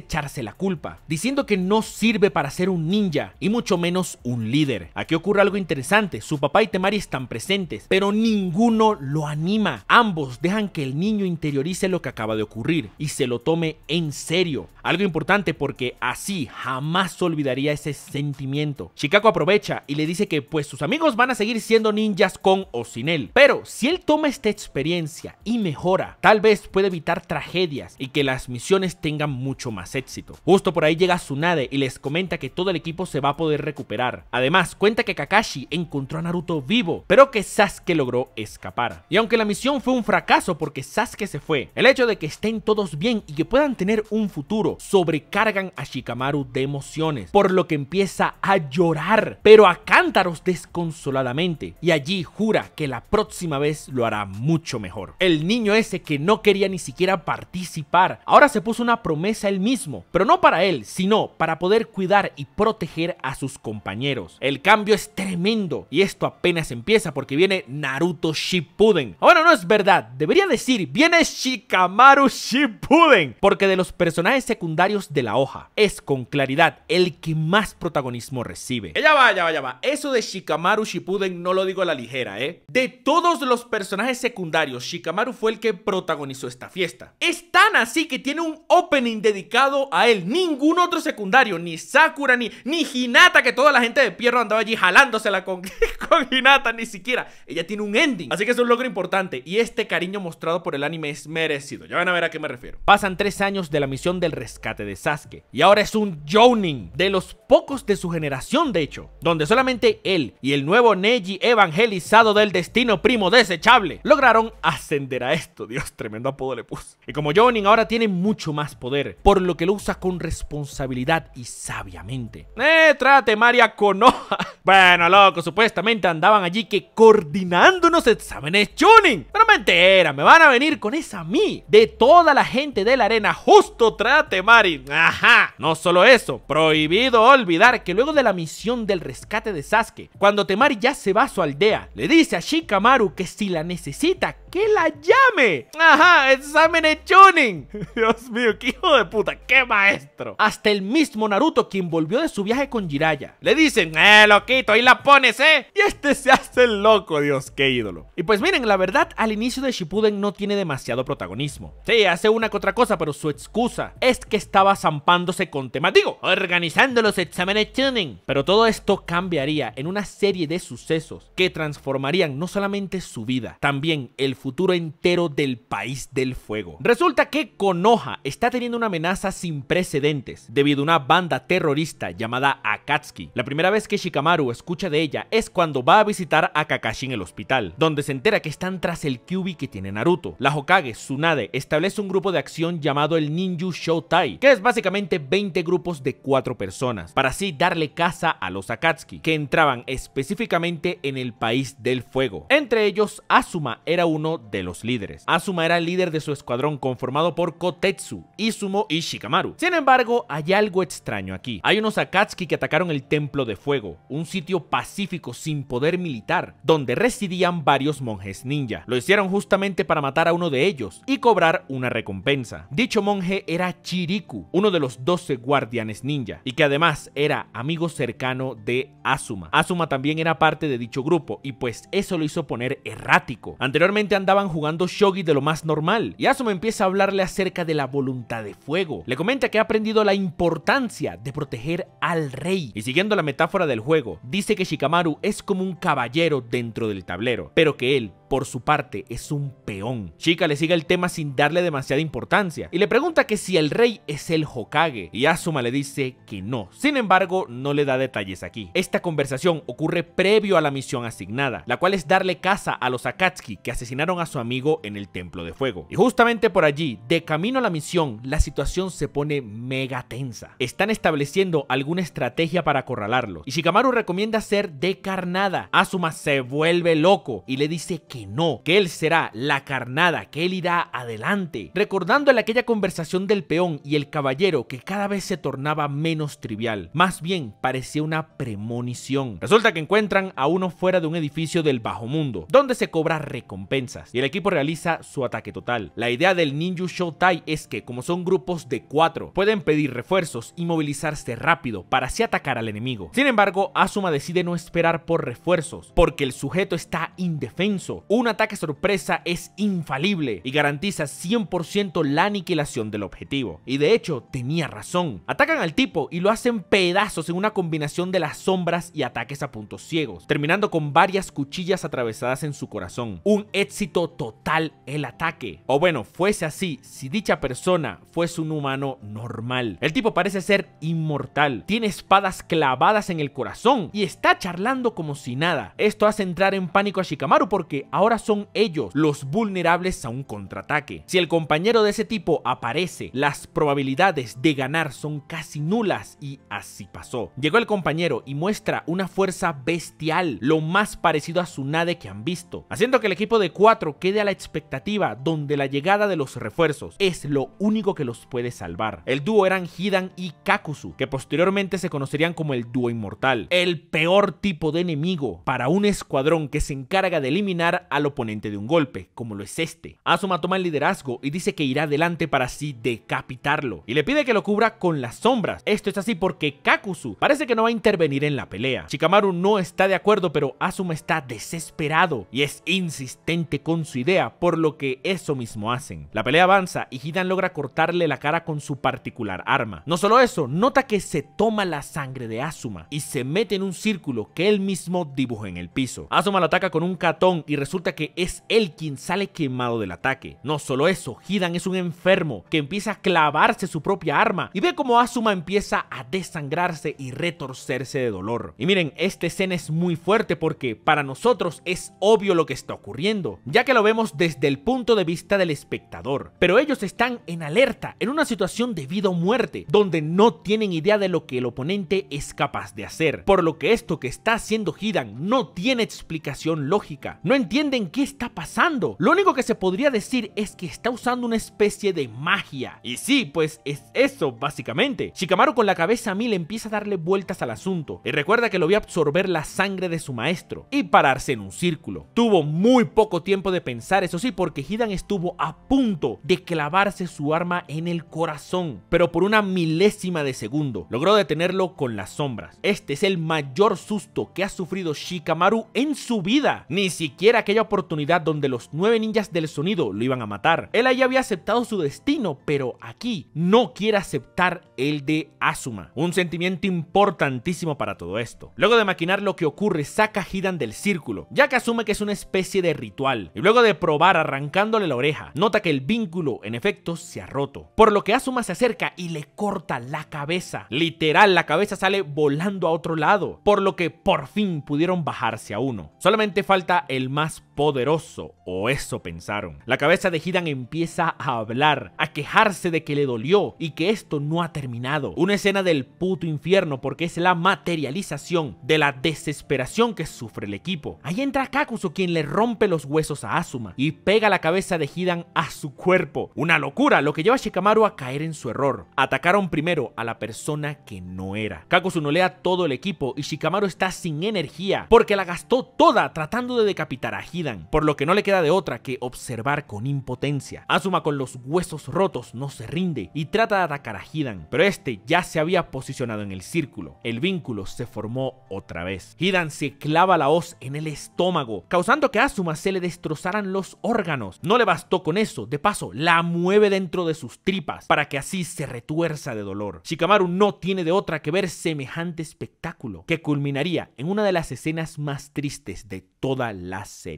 echarse la culpa, diciendo que no sirve para ser un ninja y mucho menos un líder. Aquí ocurre algo interesante, su papá y Temari están presentes, pero ninguno lo anima. Ambos dejan que el niño interiorice lo que acaba de ocurrir y se lo tome en serio. Algo importante porque así jamás olvidaría ese sentimiento. Kako aprovecha y le dice que pues sus amigos van a seguir siendo ninjas con o sin él. Pero si él toma esta experiencia y mejora, tal vez puede evitar tragedias y que las misiones tengan mucho más éxito. Justo por ahí llega Tsunade y les comenta que todo el equipo se va a poder recuperar. Además, cuenta que Kakashi encontró a Naruto vivo, pero que Sasuke logró escapar. Y aunque la misión fue un fracaso porque Sasuke se fue, el hecho de que estén todos bien y que puedan tener un futuro sobrecargan a Shikamaru de emociones, por lo que empieza a llorar pero a cántaros desconsoladamente, y allí jura que la próxima vez lo hará mucho mejor. El niño ese que no quería ni siquiera participar, ahora se puso una promesa él mismo, pero no para él, sino para poder cuidar y proteger a sus compañeros. El cambio es tremendo, y esto apenas empieza porque viene Naruto Shippuden. Ahora no es verdad, debería decir, viene Shikamaru Shippuden, porque de los personajes secundarios de la hoja, es con claridad el que más protagonismo recibe. Ella va, ya va, ya va. Eso de Shikamaru Shippuden no lo digo a la ligera, ¿eh? De todos los personajes secundarios, Shikamaru fue el que protagonizó esta fiesta. Es tan así que tiene un opening dedicado a él. Ningún otro secundario, ni Sakura, ni, ni Hinata, que toda la gente de Pierro andaba allí jalándosela con, con Hinata, ni siquiera. Ella tiene un ending. Así que es un logro importante. Y este cariño mostrado por el anime es merecido. Ya van a ver a qué me refiero. Pasan tres años de la misión del rescate de Sasuke. Y ahora es un Jonin de los pocos de su generación de donde solamente él y el nuevo Neji evangelizado del destino primo desechable lograron ascender a esto. Dios, tremendo apodo le puso. Y como Jonin ahora tiene mucho más poder, por lo que lo usa con responsabilidad y sabiamente. ¡Eh, trate, María Konoha! Bueno, loco, supuestamente andaban allí que coordinando unos exámenes Chunin. Pero entera, me van a venir con esa mí, de toda la gente de la arena, justo trate, Mari. Ajá, no solo eso, prohibido olvidar que luego de la misión del rescate de Sasuke. Cuando Temari ya se va a su aldea, le dice a Shikamaru que si la necesita, que la llame. Ajá, examen de Chunin. Dios mío, qué hijo de puta, qué maestro. Hasta el mismo Naruto, quien volvió de su viaje con Jiraya, le dicen, eh, loquito, ahí la pones, eh. Y este se hace loco, Dios, qué ídolo. Y pues miren, la verdad, al inicio de Shippuden no tiene demasiado protagonismo. Sí, hace una que otra cosa, pero su excusa es que estaba zampándose con temas. Digo, organizando los exámenes tuning, Pero todo esto cambiaría en una serie de sucesos que transformarían no solamente su vida, también el futuro entero del país del fuego. Resulta que Konoha está teniendo una amenaza sin precedentes debido a una banda terrorista llamada Akatsuki. La primera vez que Shikamaru escucha de ella es cuando va a visitar a Kakashi en el hospital, donde se entera que están tras el Kyubi que tiene Naruto. La Hokage, Tsunade, establece un grupo de acción llamado el Ninju Shotai, que es básicamente 20 grupos de 4 personas, para así darle caza los los Akatsuki, que entraban específicamente en el país del fuego. Entre ellos, Asuma era uno de los líderes. Asuma era el líder de su escuadrón conformado por Kotetsu, Izumo y Shikamaru. Sin embargo, hay algo extraño aquí. Hay unos Akatsuki que atacaron el Templo de Fuego, un sitio pacífico sin poder militar, donde residían varios monjes ninja. Lo hicieron justamente para matar a uno de ellos y cobrar una recompensa. Dicho monje era Chiriku, uno de los 12 guardianes ninja, y que además era amigo cercano de Asuma. Asuma también era parte de dicho grupo y pues eso lo hizo poner errático. Anteriormente andaban jugando shogi de lo más normal y Asuma empieza a hablarle acerca de la voluntad de fuego. Le comenta que ha aprendido la importancia de proteger al rey y siguiendo la metáfora del juego, dice que Shikamaru es como un caballero dentro del tablero, pero que él por su parte, es un peón. Chica le sigue el tema sin darle demasiada importancia y le pregunta que si el rey es el Hokage y Asuma le dice que no. Sin embargo, no le da detalles aquí. Esta conversación ocurre previo a la misión asignada, la cual es darle caza a los Akatsuki que asesinaron a su amigo en el Templo de Fuego. Y justamente por allí, de camino a la misión, la situación se pone mega tensa. Están estableciendo alguna estrategia para acorralarlo y Shikamaru recomienda ser de carnada Asuma se vuelve loco y le dice que que no, que él será la carnada, que él irá adelante. Recordándole aquella conversación del peón y el caballero que cada vez se tornaba menos trivial, más bien parecía una premonición. Resulta que encuentran a uno fuera de un edificio del bajo mundo, donde se cobra recompensas y el equipo realiza su ataque total. La idea del Ninju Shotai es que, como son grupos de cuatro, pueden pedir refuerzos y movilizarse rápido para así atacar al enemigo. Sin embargo, Asuma decide no esperar por refuerzos, porque el sujeto está indefenso un ataque sorpresa es infalible y garantiza 100% la aniquilación del objetivo. Y de hecho, tenía razón. Atacan al tipo y lo hacen pedazos en una combinación de las sombras y ataques a puntos ciegos, terminando con varias cuchillas atravesadas en su corazón. Un éxito total el ataque. O bueno, fuese así si dicha persona fuese un humano normal. El tipo parece ser inmortal, tiene espadas clavadas en el corazón y está charlando como si nada. Esto hace entrar en pánico a Shikamaru porque Ahora son ellos los vulnerables a un contraataque. Si el compañero de ese tipo aparece, las probabilidades de ganar son casi nulas y así pasó. Llegó el compañero y muestra una fuerza bestial, lo más parecido a su nade que han visto, haciendo que el equipo de 4 quede a la expectativa donde la llegada de los refuerzos es lo único que los puede salvar. El dúo eran Hidan y Kakuzu, que posteriormente se conocerían como el dúo inmortal, el peor tipo de enemigo para un escuadrón que se encarga de eliminar al oponente de un golpe, como lo es este. Asuma toma el liderazgo y dice que irá adelante para así decapitarlo, y le pide que lo cubra con las sombras. Esto es así porque Kakuzu parece que no va a intervenir en la pelea. Shikamaru no está de acuerdo, pero Asuma está desesperado y es insistente con su idea, por lo que eso mismo hacen. La pelea avanza y Hidan logra cortarle la cara con su particular arma. No solo eso, nota que se toma la sangre de Asuma y se mete en un círculo que él mismo dibuja en el piso. Asuma lo ataca con un catón y resulta resulta que es él quien sale quemado del ataque. No solo eso, Hidan es un enfermo que empieza a clavarse su propia arma y ve cómo Asuma empieza a desangrarse y retorcerse de dolor. Y miren, esta escena es muy fuerte porque para nosotros es obvio lo que está ocurriendo, ya que lo vemos desde el punto de vista del espectador. Pero ellos están en alerta, en una situación de vida o muerte, donde no tienen idea de lo que el oponente es capaz de hacer. Por lo que esto que está haciendo Hidan no tiene explicación lógica. No entiende entienden qué está pasando. Lo único que se podría decir es que está usando una especie de magia. Y sí, pues es eso, básicamente. Shikamaru con la cabeza a mil empieza a darle vueltas al asunto y recuerda que lo vio absorber la sangre de su maestro y pararse en un círculo. Tuvo muy poco tiempo de pensar, eso sí, porque Hidan estuvo a punto de clavarse su arma en el corazón, pero por una milésima de segundo logró detenerlo con las sombras. Este es el mayor susto que ha sufrido Shikamaru en su vida. Ni siquiera que oportunidad donde los nueve ninjas del sonido lo iban a matar. Él ahí había aceptado su destino, pero aquí no quiere aceptar el de Asuma. Un sentimiento importantísimo para todo esto. Luego de maquinar lo que ocurre, saca a Hidan del círculo, ya que asume que es una especie de ritual. Y luego de probar arrancándole la oreja, nota que el vínculo, en efecto, se ha roto. Por lo que Asuma se acerca y le corta la cabeza. Literal, la cabeza sale volando a otro lado, por lo que por fin pudieron bajarse a uno. Solamente falta el más poderoso, o eso pensaron. La cabeza de Hidan empieza a hablar, a quejarse de que le dolió y que esto no ha terminado. Una escena del puto infierno porque es la materialización de la desesperación que sufre el equipo. Ahí entra Kakuzu quien le rompe los huesos a Asuma y pega la cabeza de Hidan a su cuerpo. Una locura, lo que lleva a Shikamaru a caer en su error. Atacaron primero a la persona que no era. Kakuzu no lea todo el equipo y Shikamaru está sin energía porque la gastó toda tratando de decapitar a Hidan, por lo que no le queda de otra que observar con impotencia. Asuma con los huesos rotos no se rinde y trata de atacar a Hidan, pero este ya se había posicionado en el círculo. El vínculo se formó otra vez. Hidan se clava la hoz en el estómago, causando que a Asuma se le destrozaran los órganos. No le bastó con eso, de paso, la mueve dentro de sus tripas para que así se retuerza de dolor. Shikamaru no tiene de otra que ver semejante espectáculo, que culminaría en una de las escenas más tristes de toda la serie.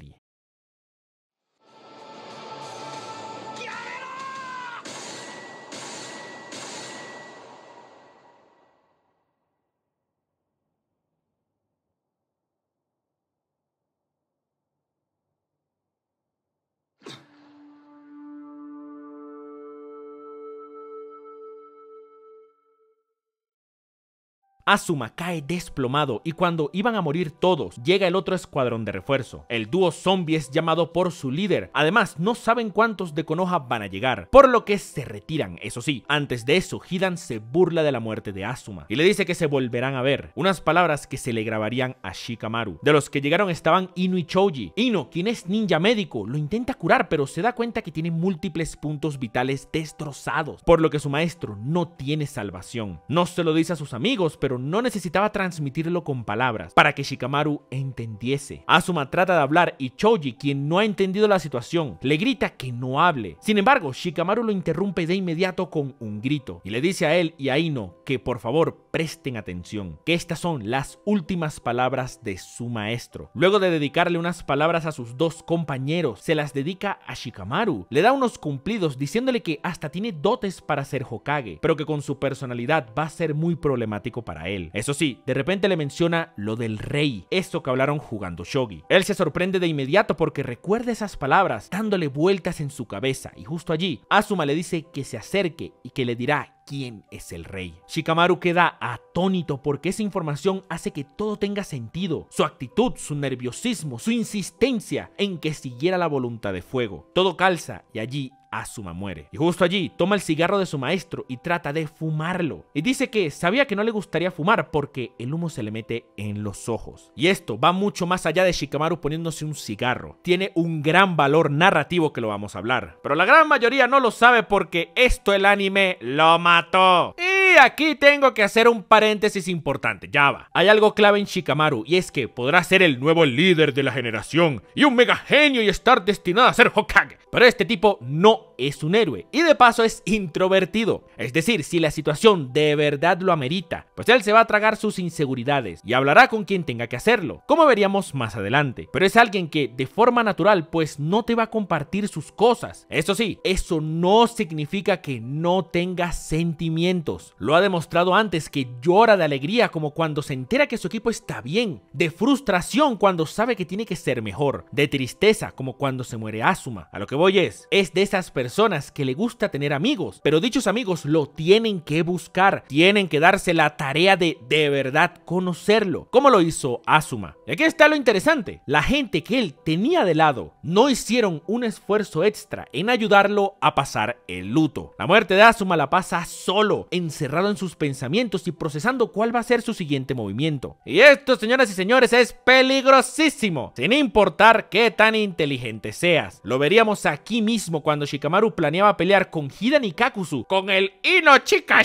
Asuma cae desplomado y cuando iban a morir todos, llega el otro escuadrón de refuerzo. El dúo zombie es llamado por su líder. Además, no saben cuántos de Konoha van a llegar, por lo que se retiran. Eso sí, antes de eso, Hidan se burla de la muerte de Asuma y le dice que se volverán a ver. Unas palabras que se le grabarían a Shikamaru. De los que llegaron estaban Inu y Choji. Ino, quien es ninja médico, lo intenta curar, pero se da cuenta que tiene múltiples puntos vitales destrozados, por lo que su maestro no tiene salvación. No se lo dice a sus amigos, pero no necesitaba transmitirlo con palabras para que Shikamaru entendiese. Asuma trata de hablar y Choji, quien no ha entendido la situación, le grita que no hable. Sin embargo, Shikamaru lo interrumpe de inmediato con un grito y le dice a él y a Ino que por favor presten atención, que estas son las últimas palabras de su maestro. Luego de dedicarle unas palabras a sus dos compañeros, se las dedica a Shikamaru. Le da unos cumplidos diciéndole que hasta tiene dotes para ser Hokage, pero que con su personalidad va a ser muy problemático para él él. Eso sí, de repente le menciona lo del rey, esto que hablaron jugando shogi. Él se sorprende de inmediato porque recuerda esas palabras dándole vueltas en su cabeza y justo allí Asuma le dice que se acerque y que le dirá quién es el rey. Shikamaru queda atónito porque esa información hace que todo tenga sentido. Su actitud, su nerviosismo, su insistencia en que siguiera la voluntad de fuego. Todo calza y allí Asuma muere. Y justo allí toma el cigarro de su maestro y trata de fumarlo. Y dice que sabía que no le gustaría fumar porque el humo se le mete en los ojos. Y esto va mucho más allá de Shikamaru poniéndose un cigarro. Tiene un gran valor narrativo que lo vamos a hablar. Pero la gran mayoría no lo sabe porque esto el anime lo mató. Y aquí tengo que hacer un paréntesis importante, ya va. Hay algo clave en Shikamaru y es que podrá ser el nuevo líder de la generación y un mega genio y estar destinado a ser Hokage. Pero este tipo no es un héroe y de paso es introvertido. Es decir, si la situación de verdad lo amerita, pues él se va a tragar sus inseguridades y hablará con quien tenga que hacerlo, como veríamos más adelante. Pero es alguien que de forma natural pues no te va a compartir sus cosas. Eso sí, eso no significa que no tenga sentimientos. Lo ha demostrado antes que llora de alegría como cuando se entera que su equipo está bien, de frustración cuando sabe que tiene que ser mejor, de tristeza como cuando se muere Asuma. A lo que voy es, es de esas personas que le gusta tener amigos, pero dichos amigos lo tienen que buscar, tienen que darse la tarea de de verdad conocerlo, como lo hizo Asuma. Y aquí está lo interesante, la gente que él tenía de lado no hicieron un esfuerzo extra en ayudarlo a pasar el luto. La muerte de Asuma la pasa solo, encerrado en sus pensamientos y procesando cuál va a ser su siguiente movimiento. Y esto, señoras y señores, es peligrosísimo, sin importar qué tan inteligente seas. Lo veríamos aquí mismo cuando Kamaru planeaba pelear con y Kakuzu con el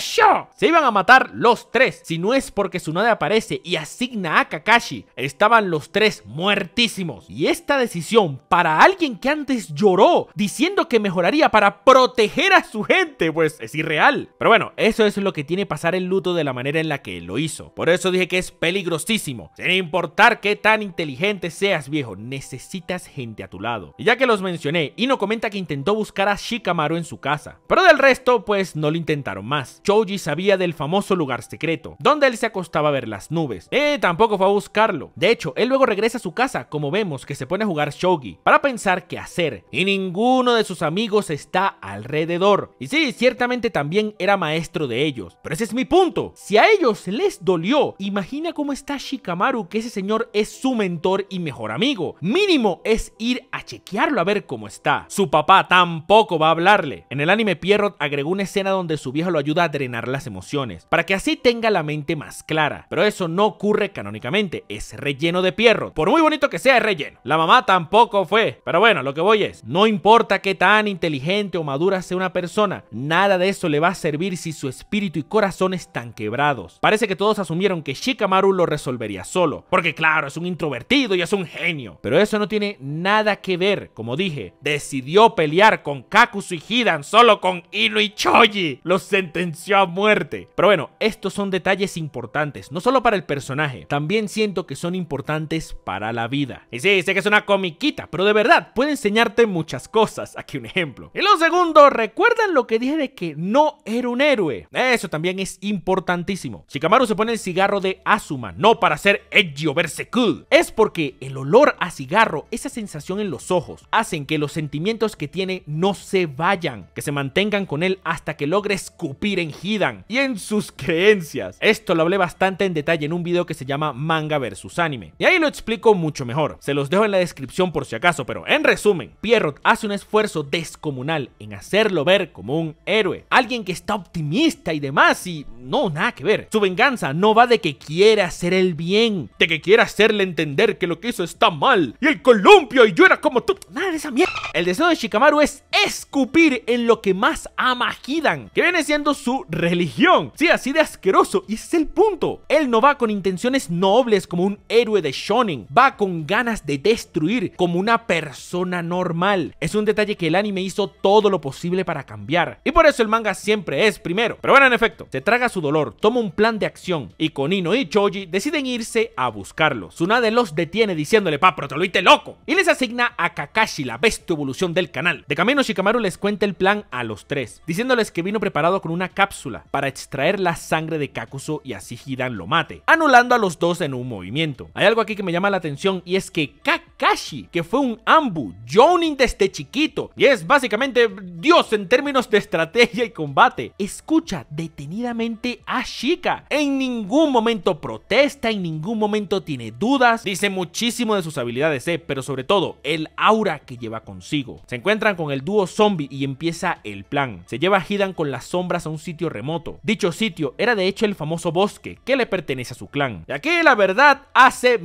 Show. Se iban a matar los tres, si no es porque Tsunade aparece y asigna a Kakashi. Estaban los tres muertísimos. Y esta decisión para alguien que antes lloró, diciendo que mejoraría para proteger a su gente, pues es irreal. Pero bueno, eso es lo que tiene pasar el luto de la manera en la que lo hizo. Por eso dije que es peligrosísimo. Sin importar qué tan inteligente seas, viejo, necesitas gente a tu lado. Y ya que los mencioné, Ino comenta que intentó buscar a Shikamaru en su casa. Pero del resto, pues no lo intentaron más. Choji sabía del famoso lugar secreto, donde él se acostaba a ver las nubes. Eh, tampoco fue a buscarlo. De hecho, él luego regresa a su casa, como vemos que se pone a jugar shogi, para pensar qué hacer. Y ninguno de sus amigos está alrededor. Y sí, ciertamente también era maestro de ellos. Pero ese es mi punto. Si a ellos les dolió, imagina cómo está Shikamaru, que ese señor es su mentor y mejor amigo. Mínimo es ir a chequearlo a ver cómo está. Su papá tampoco poco va a hablarle. En el anime Pierrot agregó una escena donde su viejo lo ayuda a drenar las emociones, para que así tenga la mente más clara, pero eso no ocurre canónicamente, es relleno de Pierrot, por muy bonito que sea es relleno. La mamá tampoco fue, pero bueno, lo que voy es, no importa qué tan inteligente o madura sea una persona, nada de eso le va a servir si su espíritu y corazón están quebrados. Parece que todos asumieron que Shikamaru lo resolvería solo, porque claro, es un introvertido y es un genio, pero eso no tiene nada que ver, como dije, decidió pelear con Kakusu y Hidan, solo con Inu y Choji. Los sentenció a muerte. Pero bueno, estos son detalles importantes, no solo para el personaje, también siento que son importantes para la vida. Y sí, sé que es una comiquita, pero de verdad, puede enseñarte muchas cosas. Aquí un ejemplo. Y lo segundo, ¿recuerdan lo que dije de que no era un héroe? Eso también es importantísimo. Shikamaru se pone el cigarro de Asuma, no para ser edgy o verse Es porque el olor a cigarro, esa sensación en los ojos, hacen que los sentimientos que tiene no se vayan, que se mantengan con él hasta que logre escupir en Hidan y en sus creencias. Esto lo hablé bastante en detalle en un video que se llama Manga vs. Anime. Y ahí lo explico mucho mejor. Se los dejo en la descripción por si acaso, pero en resumen, Pierrot hace un esfuerzo descomunal en hacerlo ver como un héroe, alguien que está optimista y demás y no, nada que ver. Su venganza no va de que quiera hacer el bien, de que quiera hacerle entender que lo que hizo está mal y el columpio y yo era como tú, nada de esa mierda. El deseo de Shikamaru es escupir en lo que más ama Hidan, que viene siendo su religión. Sí, así de asqueroso, y es el punto. Él no va con intenciones nobles como un héroe de shonen, va con ganas de destruir como una persona normal. Es un detalle que el anime hizo todo lo posible para cambiar, y por eso el manga siempre es primero. Pero bueno, en efecto, se traga su dolor, toma un plan de acción, y con Ino y Choji deciden irse a buscarlo. Tsunade los detiene diciéndole, pero te lo loco, y les asigna a Kakashi la bestia evolución del canal. De camino, Shikamaru les cuenta el plan a los tres, diciéndoles que vino preparado con una cápsula para extraer la sangre de Kakuso y así Hidan lo mate, anulando a los dos en un movimiento. Hay algo aquí que me llama la atención y es que Kakashi, que fue un Ambu, Jonin desde chiquito, y es básicamente Dios en términos de estrategia y combate, escucha detenidamente a Shika. En ningún momento protesta, en ningún momento tiene dudas, dice muchísimo de sus habilidades, eh, pero sobre todo el aura que lleva consigo. Se encuentran con el dúo zombie y empieza el plan. Se lleva a Hidan con las sombras a un sitio remoto. Dicho sitio era de hecho el famoso bosque que le pertenece a su clan. Y aquí la verdad hace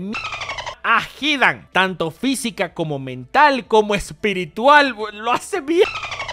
a Hidan, tanto física como mental como espiritual, lo hace bien.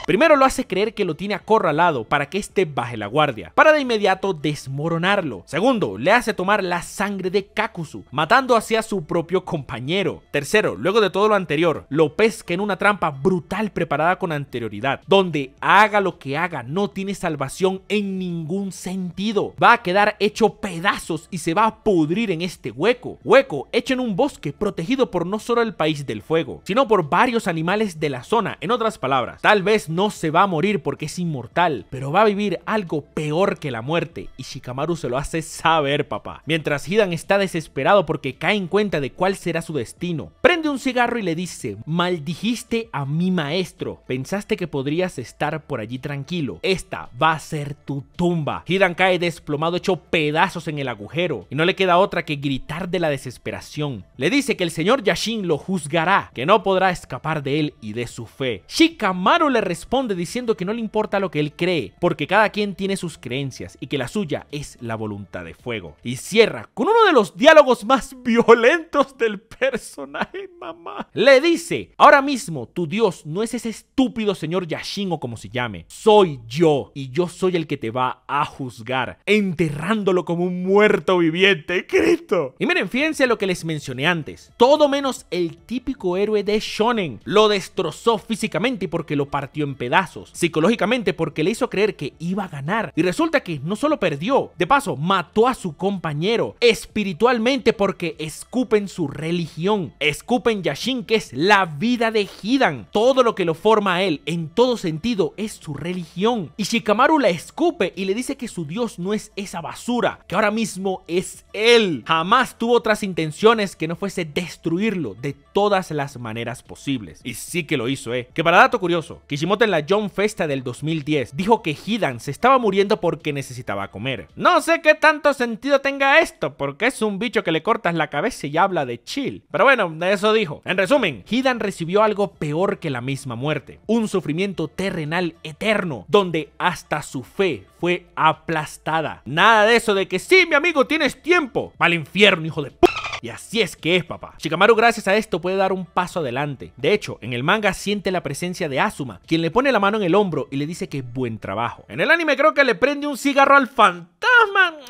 Primero lo hace creer que lo tiene acorralado para que este baje la guardia, para de inmediato desmoronarlo. Segundo, le hace tomar la sangre de Kakusu matando así a su propio compañero. Tercero, luego de todo lo anterior, lo pesca en una trampa brutal preparada con anterioridad, donde haga lo que haga, no tiene salvación en ningún sentido. Va a quedar hecho pedazos y se va a pudrir en este hueco. Hueco hecho en un bosque protegido por no solo el país del fuego, sino por varios animales de la zona. En otras palabras, tal vez no se va a morir porque es inmortal, pero va a vivir algo peor que la muerte y Shikamaru se lo hace saber, papá. Mientras Hidan está desesperado porque cae en cuenta de cuál será su destino, prende un cigarro y le dice, maldijiste a mi maestro, pensaste que podrías estar por allí tranquilo, esta va a ser tu tumba. Hidan cae desplomado hecho pedazos en el agujero y no le queda otra que gritar de la desesperación. Le dice que el señor Yashin lo juzgará, que no podrá escapar de él y de su fe. Shikamaru le responde responde diciendo que no le importa lo que él cree, porque cada quien tiene sus creencias y que la suya es la voluntad de fuego. Y cierra con uno de los diálogos más violentos del personaje, mamá. Le dice, ahora mismo tu Dios no es ese estúpido señor Yashin o como se llame, soy yo y yo soy el que te va a juzgar, enterrándolo como un muerto viviente, Cristo. Y miren, fíjense lo que les mencioné antes, todo menos el típico héroe de Shonen, lo destrozó físicamente porque lo partió en pedazos psicológicamente porque le hizo creer que iba a ganar. Y resulta que no solo perdió, de paso mató a su compañero espiritualmente porque escupen su religión, escupen Yashin que es la vida de Hidan. Todo lo que lo forma a él en todo sentido es su religión. Y Shikamaru la escupe y le dice que su dios no es esa basura, que ahora mismo es él. Jamás tuvo otras intenciones que no fuese destruirlo de todas las maneras posibles. Y sí que lo hizo, eh. Que para dato curioso, Kishimoto la John Festa del 2010, dijo que Hidan se estaba muriendo porque necesitaba comer. No sé qué tanto sentido tenga esto, porque es un bicho que le cortas la cabeza y habla de chill. Pero bueno, de eso dijo. En resumen, Hidan recibió algo peor que la misma muerte, un sufrimiento terrenal eterno, donde hasta su fe fue aplastada. Nada de eso de que sí, mi amigo, tienes tiempo. Al infierno, hijo de puta. Y así es que es, papá. Shikamaru gracias a esto puede dar un paso adelante. De hecho, en el manga siente la presencia de Asuma, quien le pone la mano en el hombro y le dice que es buen trabajo. En el anime creo que le prende un cigarro al fantasma.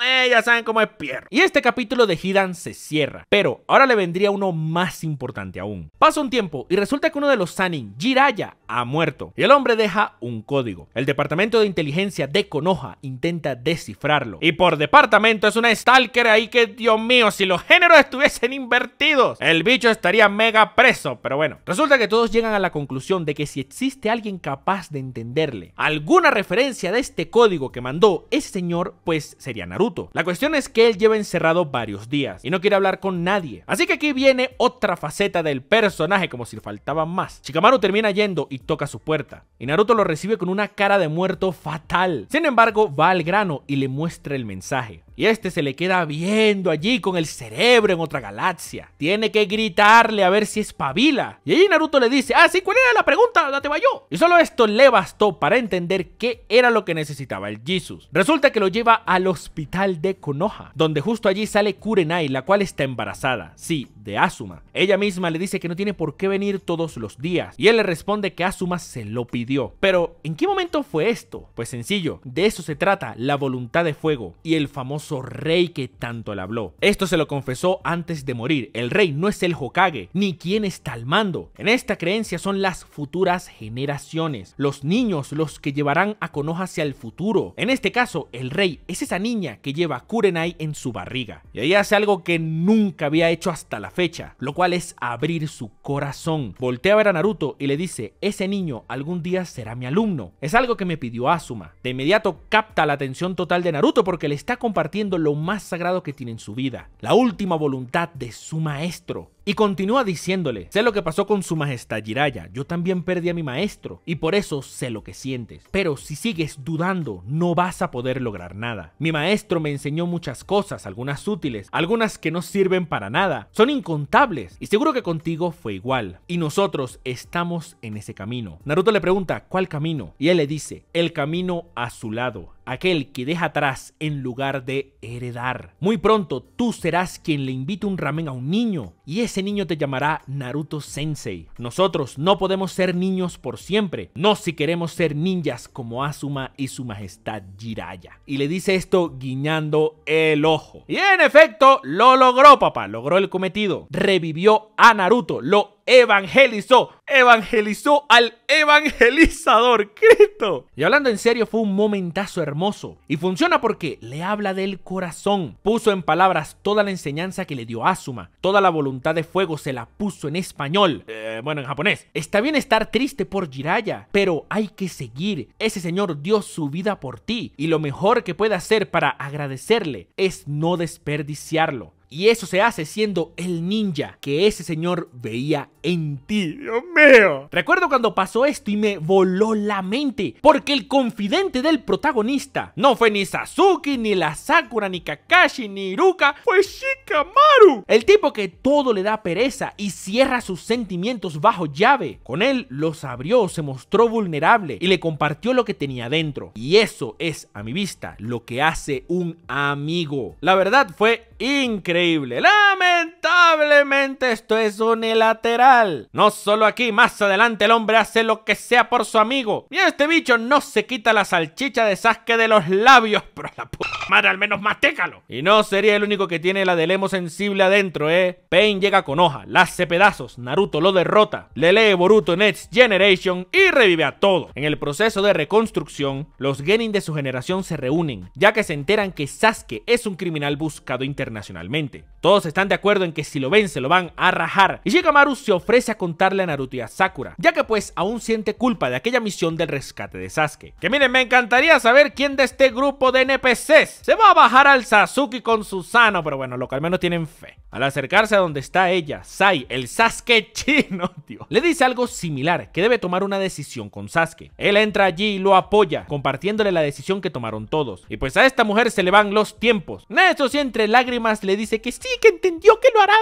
Eh, ya saben cómo es Pierre. Y este capítulo de Hidan se cierra, pero ahora le vendría uno más importante aún. Pasa un tiempo y resulta que uno de los Sanin, Jiraya, ha muerto. Y el hombre deja un código. El departamento de inteligencia de Konoha intenta descifrarlo. Y por departamento es una stalker ahí que, Dios mío, si los géneros estuviesen invertidos, el bicho estaría mega preso, pero bueno. Resulta que todos llegan a la conclusión de que si existe alguien capaz de entenderle alguna referencia de este código que mandó ese señor, pues sería Naruto. La cuestión es que él lleva encerrado varios días y no quiere hablar con nadie. Así que aquí viene otra faceta del personaje, como si le faltaban más. Shikamaru termina yendo y toca su puerta, y Naruto lo recibe con una cara de muerto fatal. Sin embargo, va al grano y le muestra el mensaje. Y este se le queda viendo allí con el cerebro en otra galaxia. Tiene que gritarle a ver si espabila. Y ahí Naruto le dice, ah, sí, ¿cuál era la pregunta? La te yo. Y solo esto le bastó para entender qué era lo que necesitaba el Jesus. Resulta que lo lleva al hospital de Konoha, donde justo allí sale Kurenai, la cual está embarazada. Sí, de Asuma. Ella misma le dice que no tiene por qué venir todos los días. Y él le responde que Asuma se lo pidió. Pero, ¿en qué momento fue esto? Pues sencillo, de eso se trata la voluntad de fuego y el famoso rey que tanto le habló. Esto se lo confesó antes de morir. El rey no es el Hokage, ni quien está al mando. En esta creencia son las futuras generaciones, los niños los que llevarán a Konoha hacia el futuro. En este caso, el rey es esa niña que lleva a Kurenai en su barriga. Y ahí hace algo que nunca había hecho hasta la fecha, lo cual es abrir su corazón. Voltea a ver a Naruto y le dice, ese niño algún día será mi alumno. Es algo que me pidió Asuma. De inmediato capta la atención total de Naruto porque le está compartiendo lo más sagrado que tiene en su vida, la última voluntad de su maestro, y continúa diciéndole, sé lo que pasó con su majestad Jiraya, yo también perdí a mi maestro y por eso sé lo que sientes. Pero si sigues dudando, no vas a poder lograr nada. Mi maestro me enseñó muchas cosas, algunas útiles, algunas que no sirven para nada, son incontables y seguro que contigo fue igual. Y nosotros estamos en ese camino. Naruto le pregunta, ¿cuál camino? Y él le dice, el camino a su lado, aquel que deja atrás en lugar de heredar. Muy pronto tú serás quien le invite un ramen a un niño y es ese niño te llamará Naruto Sensei. Nosotros no podemos ser niños por siempre, no si queremos ser ninjas como Asuma y su majestad Jiraya. Y le dice esto guiñando el ojo. Y en efecto, lo logró, papá, logró el cometido. Revivió a Naruto, lo evangelizó, evangelizó al evangelizador Cristo. Y hablando en serio, fue un momentazo hermoso. Y funciona porque le habla del corazón. Puso en palabras toda la enseñanza que le dio Asuma. Toda la voluntad de fuego se la puso en español. Eh, bueno, en japonés. Está bien estar triste por Jiraya, pero hay que seguir. Ese Señor dio su vida por ti. Y lo mejor que puede hacer para agradecerle es no desperdiciarlo. Y eso se hace siendo el ninja que ese señor veía en ti. Dios mío. Recuerdo cuando pasó esto y me voló la mente. Porque el confidente del protagonista no fue ni Sasuke, ni la Sakura, ni Kakashi, ni Iruka. Fue Shikamaru. El tipo que todo le da pereza y cierra sus sentimientos bajo llave. Con él los abrió, se mostró vulnerable y le compartió lo que tenía dentro. Y eso es, a mi vista, lo que hace un amigo. La verdad fue increíble increíble. Lamentablemente esto es unilateral. No solo aquí, más adelante el hombre hace lo que sea por su amigo. Y este bicho no se quita la salchicha de Sasuke de los labios, pero la puta madre al menos matécalo Y no sería el único que tiene la de Lemo sensible adentro, eh. Pain llega con hoja, la hace pedazos, Naruto lo derrota, le lee Boruto Next Generation y revive a todo. En el proceso de reconstrucción, los Genin de su generación se reúnen, ya que se enteran que Sasuke es un criminal buscado internacionalmente. Todos están de acuerdo en que si lo ven se lo van a rajar. Y Shikamaru se ofrece a contarle a Naruto y a Sakura, ya que pues aún siente culpa de aquella misión del rescate de Sasuke. Que miren, me encantaría saber quién de este grupo de NPCs se va a bajar al Sasuke con Susano, pero bueno, lo que al menos tienen fe. Al acercarse a donde está ella, Sai, el Sasuke chino, tío, le dice algo similar, que debe tomar una decisión con Sasuke. Él entra allí y lo apoya, compartiéndole la decisión que tomaron todos. Y pues a esta mujer se le van los tiempos. si entre lágrimas le dice que sí, que entendió que lo hará.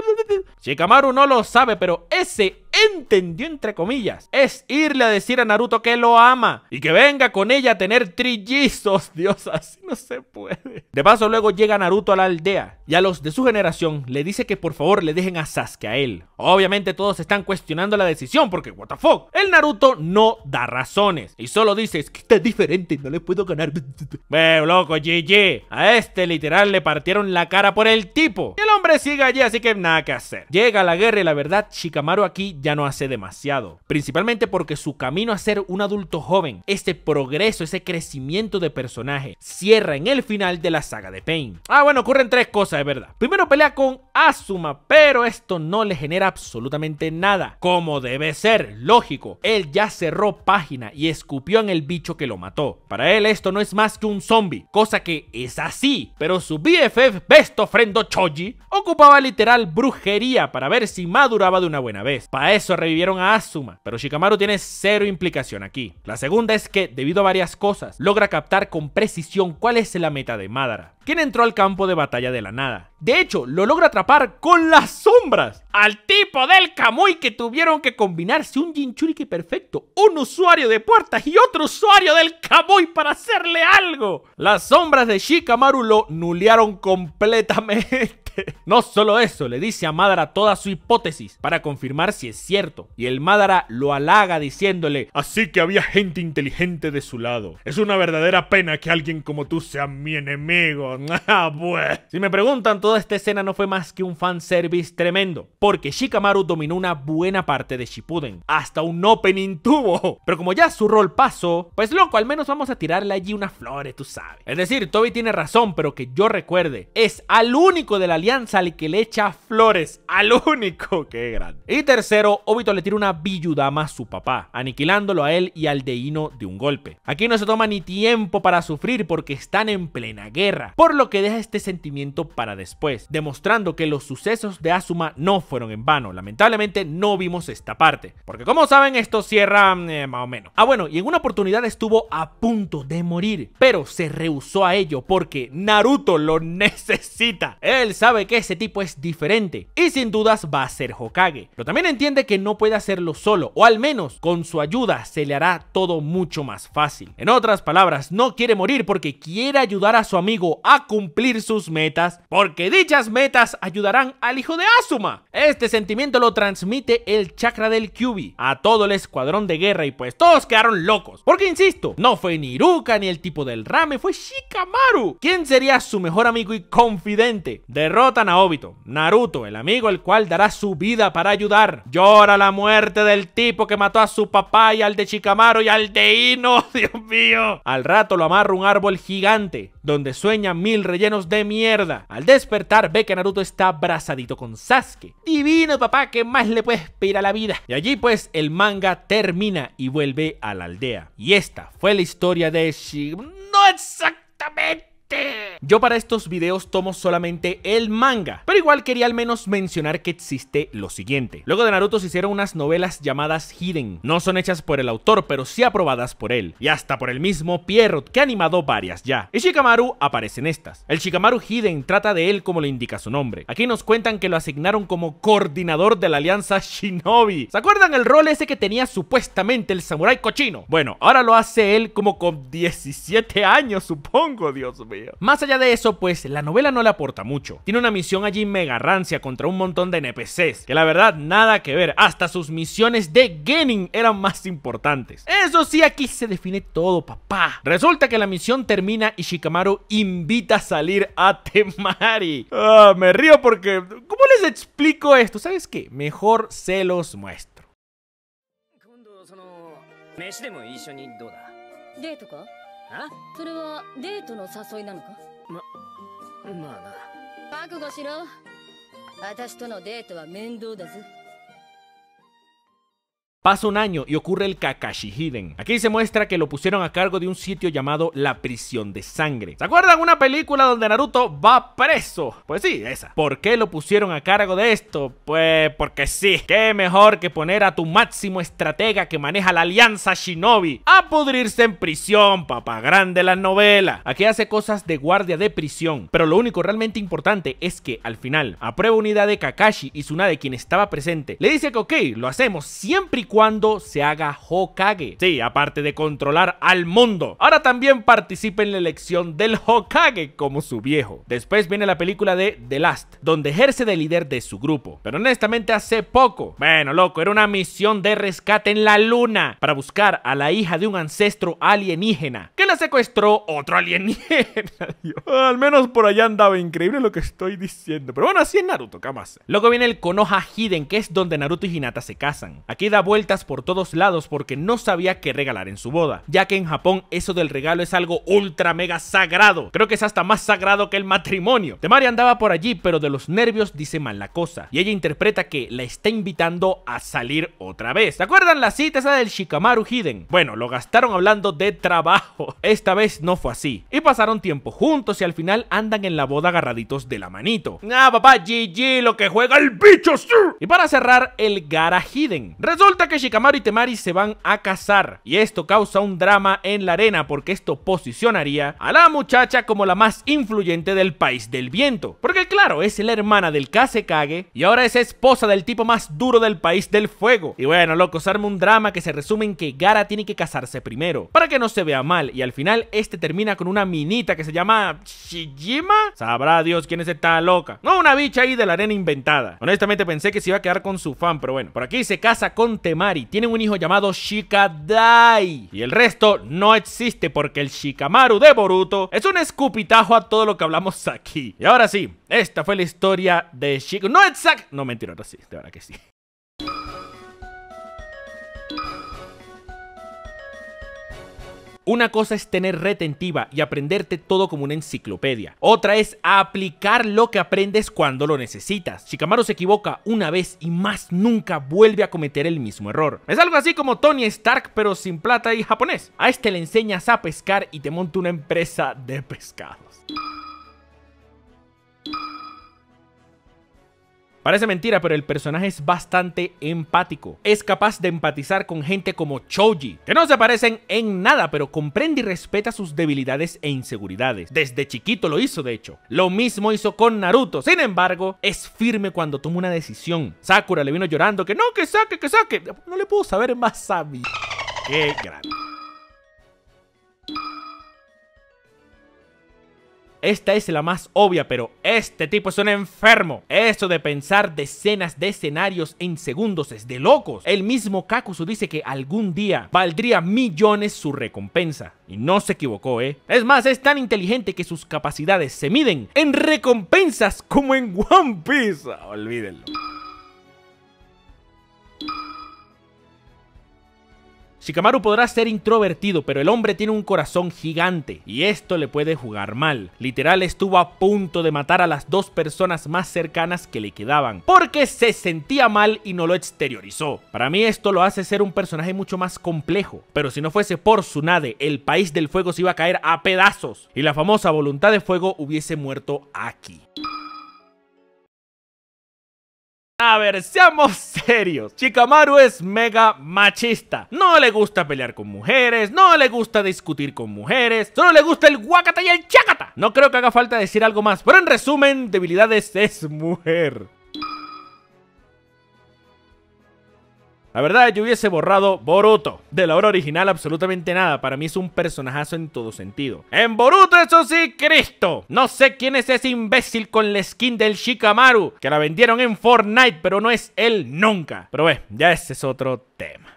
Shikamaru no lo sabe, pero ese entendió entre comillas, es irle a decir a Naruto que lo ama y que venga con ella a tener trillizos. Dios, así no se puede. De paso, luego llega Naruto a la aldea y a los de su generación le dice que por favor le dejen a Sasuke a él. Obviamente todos están cuestionando la decisión porque what the fuck. El Naruto no da razones y solo dice es que está diferente, no le puedo ganar. Bueno, loco, GG. A este literal le partieron la cara por el tipo. Y el hombre sigue allí, así que nada que hacer. Llega la guerra y la verdad, Shikamaru aquí ya no hace demasiado. Principalmente porque su camino a ser un adulto joven, este progreso, ese crecimiento de personaje, cierra en el final de la saga de Pain. Ah, bueno, ocurren tres cosas, es verdad. Primero pelea con Asuma, pero esto no le genera absolutamente nada. Como debe ser, lógico. Él ya cerró página y escupió en el bicho que lo mató. Para él esto no es más que un zombie, cosa que es así. Pero su BFF Best Choji ocupaba literal brujería para ver si maduraba de una buena vez eso revivieron a Asuma, pero Shikamaru tiene cero implicación aquí. La segunda es que, debido a varias cosas, logra captar con precisión cuál es la meta de Madara, quien entró al campo de batalla de la nada. De hecho, lo logra atrapar con las sombras al tipo del Kamui que tuvieron que combinarse un Jinchuriki perfecto, un usuario de puertas y otro usuario del Kamui para hacerle algo. Las sombras de Shikamaru lo nulearon completamente. no solo eso, le dice a Madara toda su hipótesis para confirmar si es cierto. Y el Madara lo halaga diciéndole, así que había gente inteligente de su lado. Es una verdadera pena que alguien como tú sea mi enemigo. Ah, si me preguntan, toda esta escena no fue más que un fanservice tremendo, porque Shikamaru dominó una buena parte de Shippuden. Hasta un opening tuvo. Pero como ya su rol pasó, pues loco, al menos vamos a tirarle allí unas flores, tú sabes. Es decir, Toby tiene razón, pero que yo recuerde, es al único de la alianza al que le echa flores, al único, qué grande. Y tercero, Obito le tira una billudama a su papá, aniquilándolo a él y al Deino de un golpe. Aquí no se toma ni tiempo para sufrir porque están en plena guerra, por lo que deja este sentimiento para después, demostrando que los sucesos de Asuma no fueron en vano. Lamentablemente no vimos esta parte, porque como saben esto cierra eh, más o menos. Ah bueno, y en una oportunidad estuvo a punto de morir, pero se rehusó a ello porque Naruto lo necesita. Él sabe que ese tipo es diferente y sin dudas va a ser Hokage. Pero también entiende que no puede hacerlo solo, o al menos con su ayuda se le hará todo mucho más fácil. En otras palabras, no quiere morir porque quiere ayudar a su amigo a cumplir sus metas, porque dichas metas ayudarán al hijo de Asuma. Este sentimiento lo transmite el chakra del Kyubi a todo el escuadrón de guerra y pues todos quedaron locos. Porque insisto, no fue ni Iruka ni el tipo del rame, fue Shikamaru, ¿Quién sería su mejor amigo y confidente. De derrotan Naruto, el amigo el cual dará su vida para ayudar, llora la muerte del tipo que mató a su papá y al de Chikamaro y al de Ino, Dios mío. Al rato lo amarra un árbol gigante, donde sueña mil rellenos de mierda. Al despertar ve que Naruto está abrazadito con Sasuke. Divino papá, ¿qué más le puedes pedir a la vida? Y allí pues el manga termina y vuelve a la aldea. Y esta fue la historia de Shig... No exactamente. Yo para estos videos tomo solamente el manga, pero igual quería al menos mencionar que existe lo siguiente. Luego de Naruto se hicieron unas novelas llamadas Hidden. No son hechas por el autor, pero sí aprobadas por él. Y hasta por el mismo Pierrot, que ha animado varias ya. Y Shikamaru aparece en estas. El Shikamaru Hidden trata de él como lo indica su nombre. Aquí nos cuentan que lo asignaron como coordinador de la alianza Shinobi. ¿Se acuerdan el rol ese que tenía supuestamente el samurai cochino? Bueno, ahora lo hace él como con 17 años, supongo, Dios mío. Más allá de eso, pues la novela no le aporta mucho. Tiene una misión allí mega rancia contra un montón de NPCs, que la verdad nada que ver, hasta sus misiones de Genin eran más importantes. Eso sí, aquí se define todo, papá. Resulta que la misión termina y Shikamaru invita a salir a Temari. Ah, me río porque ¿cómo les explico esto? ¿Sabes qué? Mejor se los muestro. それはデートの誘いなのかままあな覚悟しろ私とのデートは面倒だぞ Pasa un año y ocurre el Kakashi Hidden Aquí se muestra que lo pusieron a cargo de un sitio llamado La Prisión de Sangre. ¿Se acuerdan una película donde Naruto va preso? Pues sí, esa. ¿Por qué lo pusieron a cargo de esto? Pues porque sí. ¿Qué mejor que poner a tu máximo estratega que maneja la alianza Shinobi a pudrirse en prisión, papá grande la novela? Aquí hace cosas de guardia de prisión, pero lo único realmente importante es que al final, a prueba unidad de Kakashi y Tsunade, quien estaba presente, le dice que ok, lo hacemos siempre y cuando se haga Hokage. Sí, aparte de controlar al mundo. Ahora también participa en la elección del Hokage como su viejo. Después viene la película de The Last, donde ejerce de líder de su grupo. Pero honestamente hace poco. Bueno, loco, era una misión de rescate en la luna para buscar a la hija de un ancestro alienígena que la secuestró otro alienígena. Ah, al menos por allá andaba increíble lo que estoy diciendo. Pero bueno, así es Naruto, camas. Luego viene el Konoha Hidden, que es donde Naruto y Hinata se casan. Aquí da vuelta por todos lados porque no sabía qué regalar en su boda, ya que en Japón eso del regalo es algo ultra mega sagrado, creo que es hasta más sagrado que el matrimonio. Temari andaba por allí, pero de los nervios dice mal la cosa, y ella interpreta que la está invitando a salir otra vez. ¿Se acuerdan la cita esa del Shikamaru Hiden? Bueno, lo gastaron hablando de trabajo. Esta vez no fue así. Y pasaron tiempo juntos y al final andan en la boda agarraditos de la manito. Ah, papá, GG, lo que juega el bicho. Y para cerrar, el Gara Hiden. Resulta que Shikamaru y Temari se van a casar y esto causa un drama en la arena porque esto posicionaría a la muchacha como la más influyente del país del viento. Porque claro, es la hermana del Kasekage y ahora es esposa del tipo más duro del país del fuego. Y bueno, locos, arma un drama que se resume en que Gara tiene que casarse primero para que no se vea mal y al final este termina con una minita que se llama Shijima. Sabrá Dios quién es esta loca. No, una bicha ahí de la arena inventada. Honestamente pensé que se iba a quedar con su fan, pero bueno. Por aquí se casa con Temari Mari tienen un hijo llamado Shikadai. Y el resto no existe porque el Shikamaru de Boruto es un escupitajo a todo lo que hablamos aquí. Y ahora sí, esta fue la historia de Shik... No exact... No, mentira, ahora sí, de verdad que sí. Una cosa es tener retentiva y aprenderte todo como una enciclopedia. Otra es aplicar lo que aprendes cuando lo necesitas. Shikamaru se equivoca una vez y más nunca vuelve a cometer el mismo error. Es algo así como Tony Stark pero sin plata y japonés. A este le enseñas a pescar y te monta una empresa de pescados. Parece mentira, pero el personaje es bastante empático. Es capaz de empatizar con gente como Choji, que no se parecen en nada, pero comprende y respeta sus debilidades e inseguridades. Desde chiquito lo hizo, de hecho. Lo mismo hizo con Naruto. Sin embargo, es firme cuando toma una decisión. Sakura le vino llorando que no, que saque, que saque. No le puedo saber más a Qué grande. Esta es la más obvia, pero este tipo es un enfermo. Eso de pensar decenas de escenarios en segundos es de locos. El mismo Kakuzu dice que algún día valdría millones su recompensa. Y no se equivocó, ¿eh? Es más, es tan inteligente que sus capacidades se miden en recompensas como en One Piece. Ah, olvídenlo. Shikamaru podrá ser introvertido, pero el hombre tiene un corazón gigante y esto le puede jugar mal. Literal estuvo a punto de matar a las dos personas más cercanas que le quedaban, porque se sentía mal y no lo exteriorizó. Para mí esto lo hace ser un personaje mucho más complejo, pero si no fuese por Tsunade, el país del fuego se iba a caer a pedazos y la famosa voluntad de fuego hubiese muerto aquí. A ver, seamos serios. Chikamaru es mega machista. No le gusta pelear con mujeres, no le gusta discutir con mujeres, solo le gusta el guacata y el chacata. No creo que haga falta decir algo más, pero en resumen, debilidades es mujer. La verdad, yo hubiese borrado Boruto de la obra original absolutamente nada. Para mí es un personajazo en todo sentido. En Boruto, eso sí, Cristo. No sé quién es ese imbécil con la skin del Shikamaru que la vendieron en Fortnite, pero no es él nunca. Pero ve, ya ese es otro tema.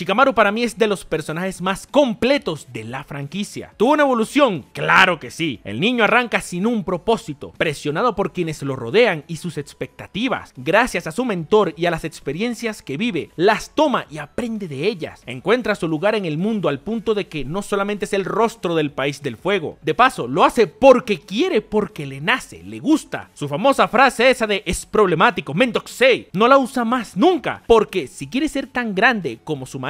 Shikamaru para mí es de los personajes más completos de la franquicia. ¿Tuvo una evolución? Claro que sí. El niño arranca sin un propósito, presionado por quienes lo rodean y sus expectativas. Gracias a su mentor y a las experiencias que vive, las toma y aprende de ellas. Encuentra su lugar en el mundo al punto de que no solamente es el rostro del país del fuego. De paso, lo hace porque quiere, porque le nace, le gusta. Su famosa frase esa de es problemático, Mendoxei, no la usa más nunca, porque si quiere ser tan grande como su maestro,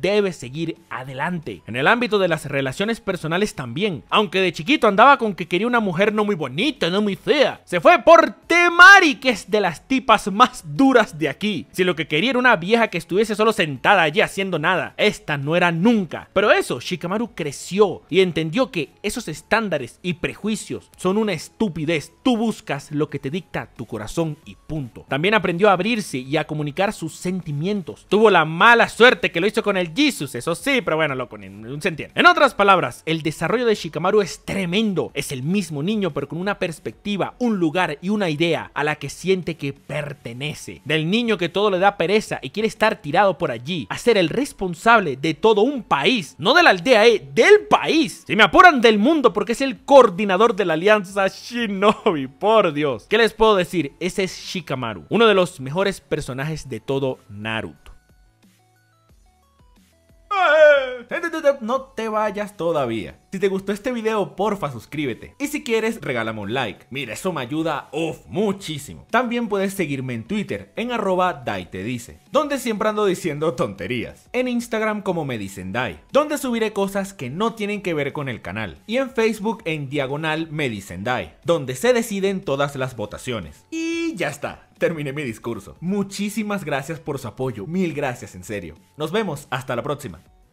Debe seguir adelante. En el ámbito de las relaciones personales también, aunque de chiquito andaba con que quería una mujer no muy bonita, no muy fea, se fue por Temari, que es de las tipas más duras de aquí. Si lo que quería era una vieja que estuviese solo sentada allí haciendo nada, esta no era nunca. Pero eso, Shikamaru creció y entendió que esos estándares y prejuicios son una estupidez. Tú buscas lo que te dicta tu corazón y punto. También aprendió a abrirse y a comunicar sus sentimientos. Tuvo la mala suerte que lo hizo con el Jesus, eso sí, pero bueno, loco, se entiende. En otras palabras, el desarrollo de Shikamaru es tremendo. Es el mismo niño, pero con una perspectiva, un lugar y una idea a la que siente que pertenece. Del niño que todo le da pereza y quiere estar tirado por allí, a ser el responsable de todo un país, no de la aldea, eh, del país. Si me apuran del mundo porque es el coordinador de la alianza Shinobi, por Dios. ¿Qué les puedo decir? Ese es Shikamaru, uno de los mejores personajes de todo Naruto. No te vayas todavía. Si te gustó este video, porfa suscríbete. Y si quieres, regálame un like. Mira, eso me ayuda muchísimo. También puedes seguirme en Twitter, en arroba Dai te dice, donde siempre ando diciendo tonterías. En Instagram como me dicen Dai, donde subiré cosas que no tienen que ver con el canal. Y en Facebook en diagonal me dicen Dai, donde se deciden todas las votaciones. Y ya está terminé mi discurso. Muchísimas gracias por su apoyo, mil gracias en serio. Nos vemos, hasta la próxima.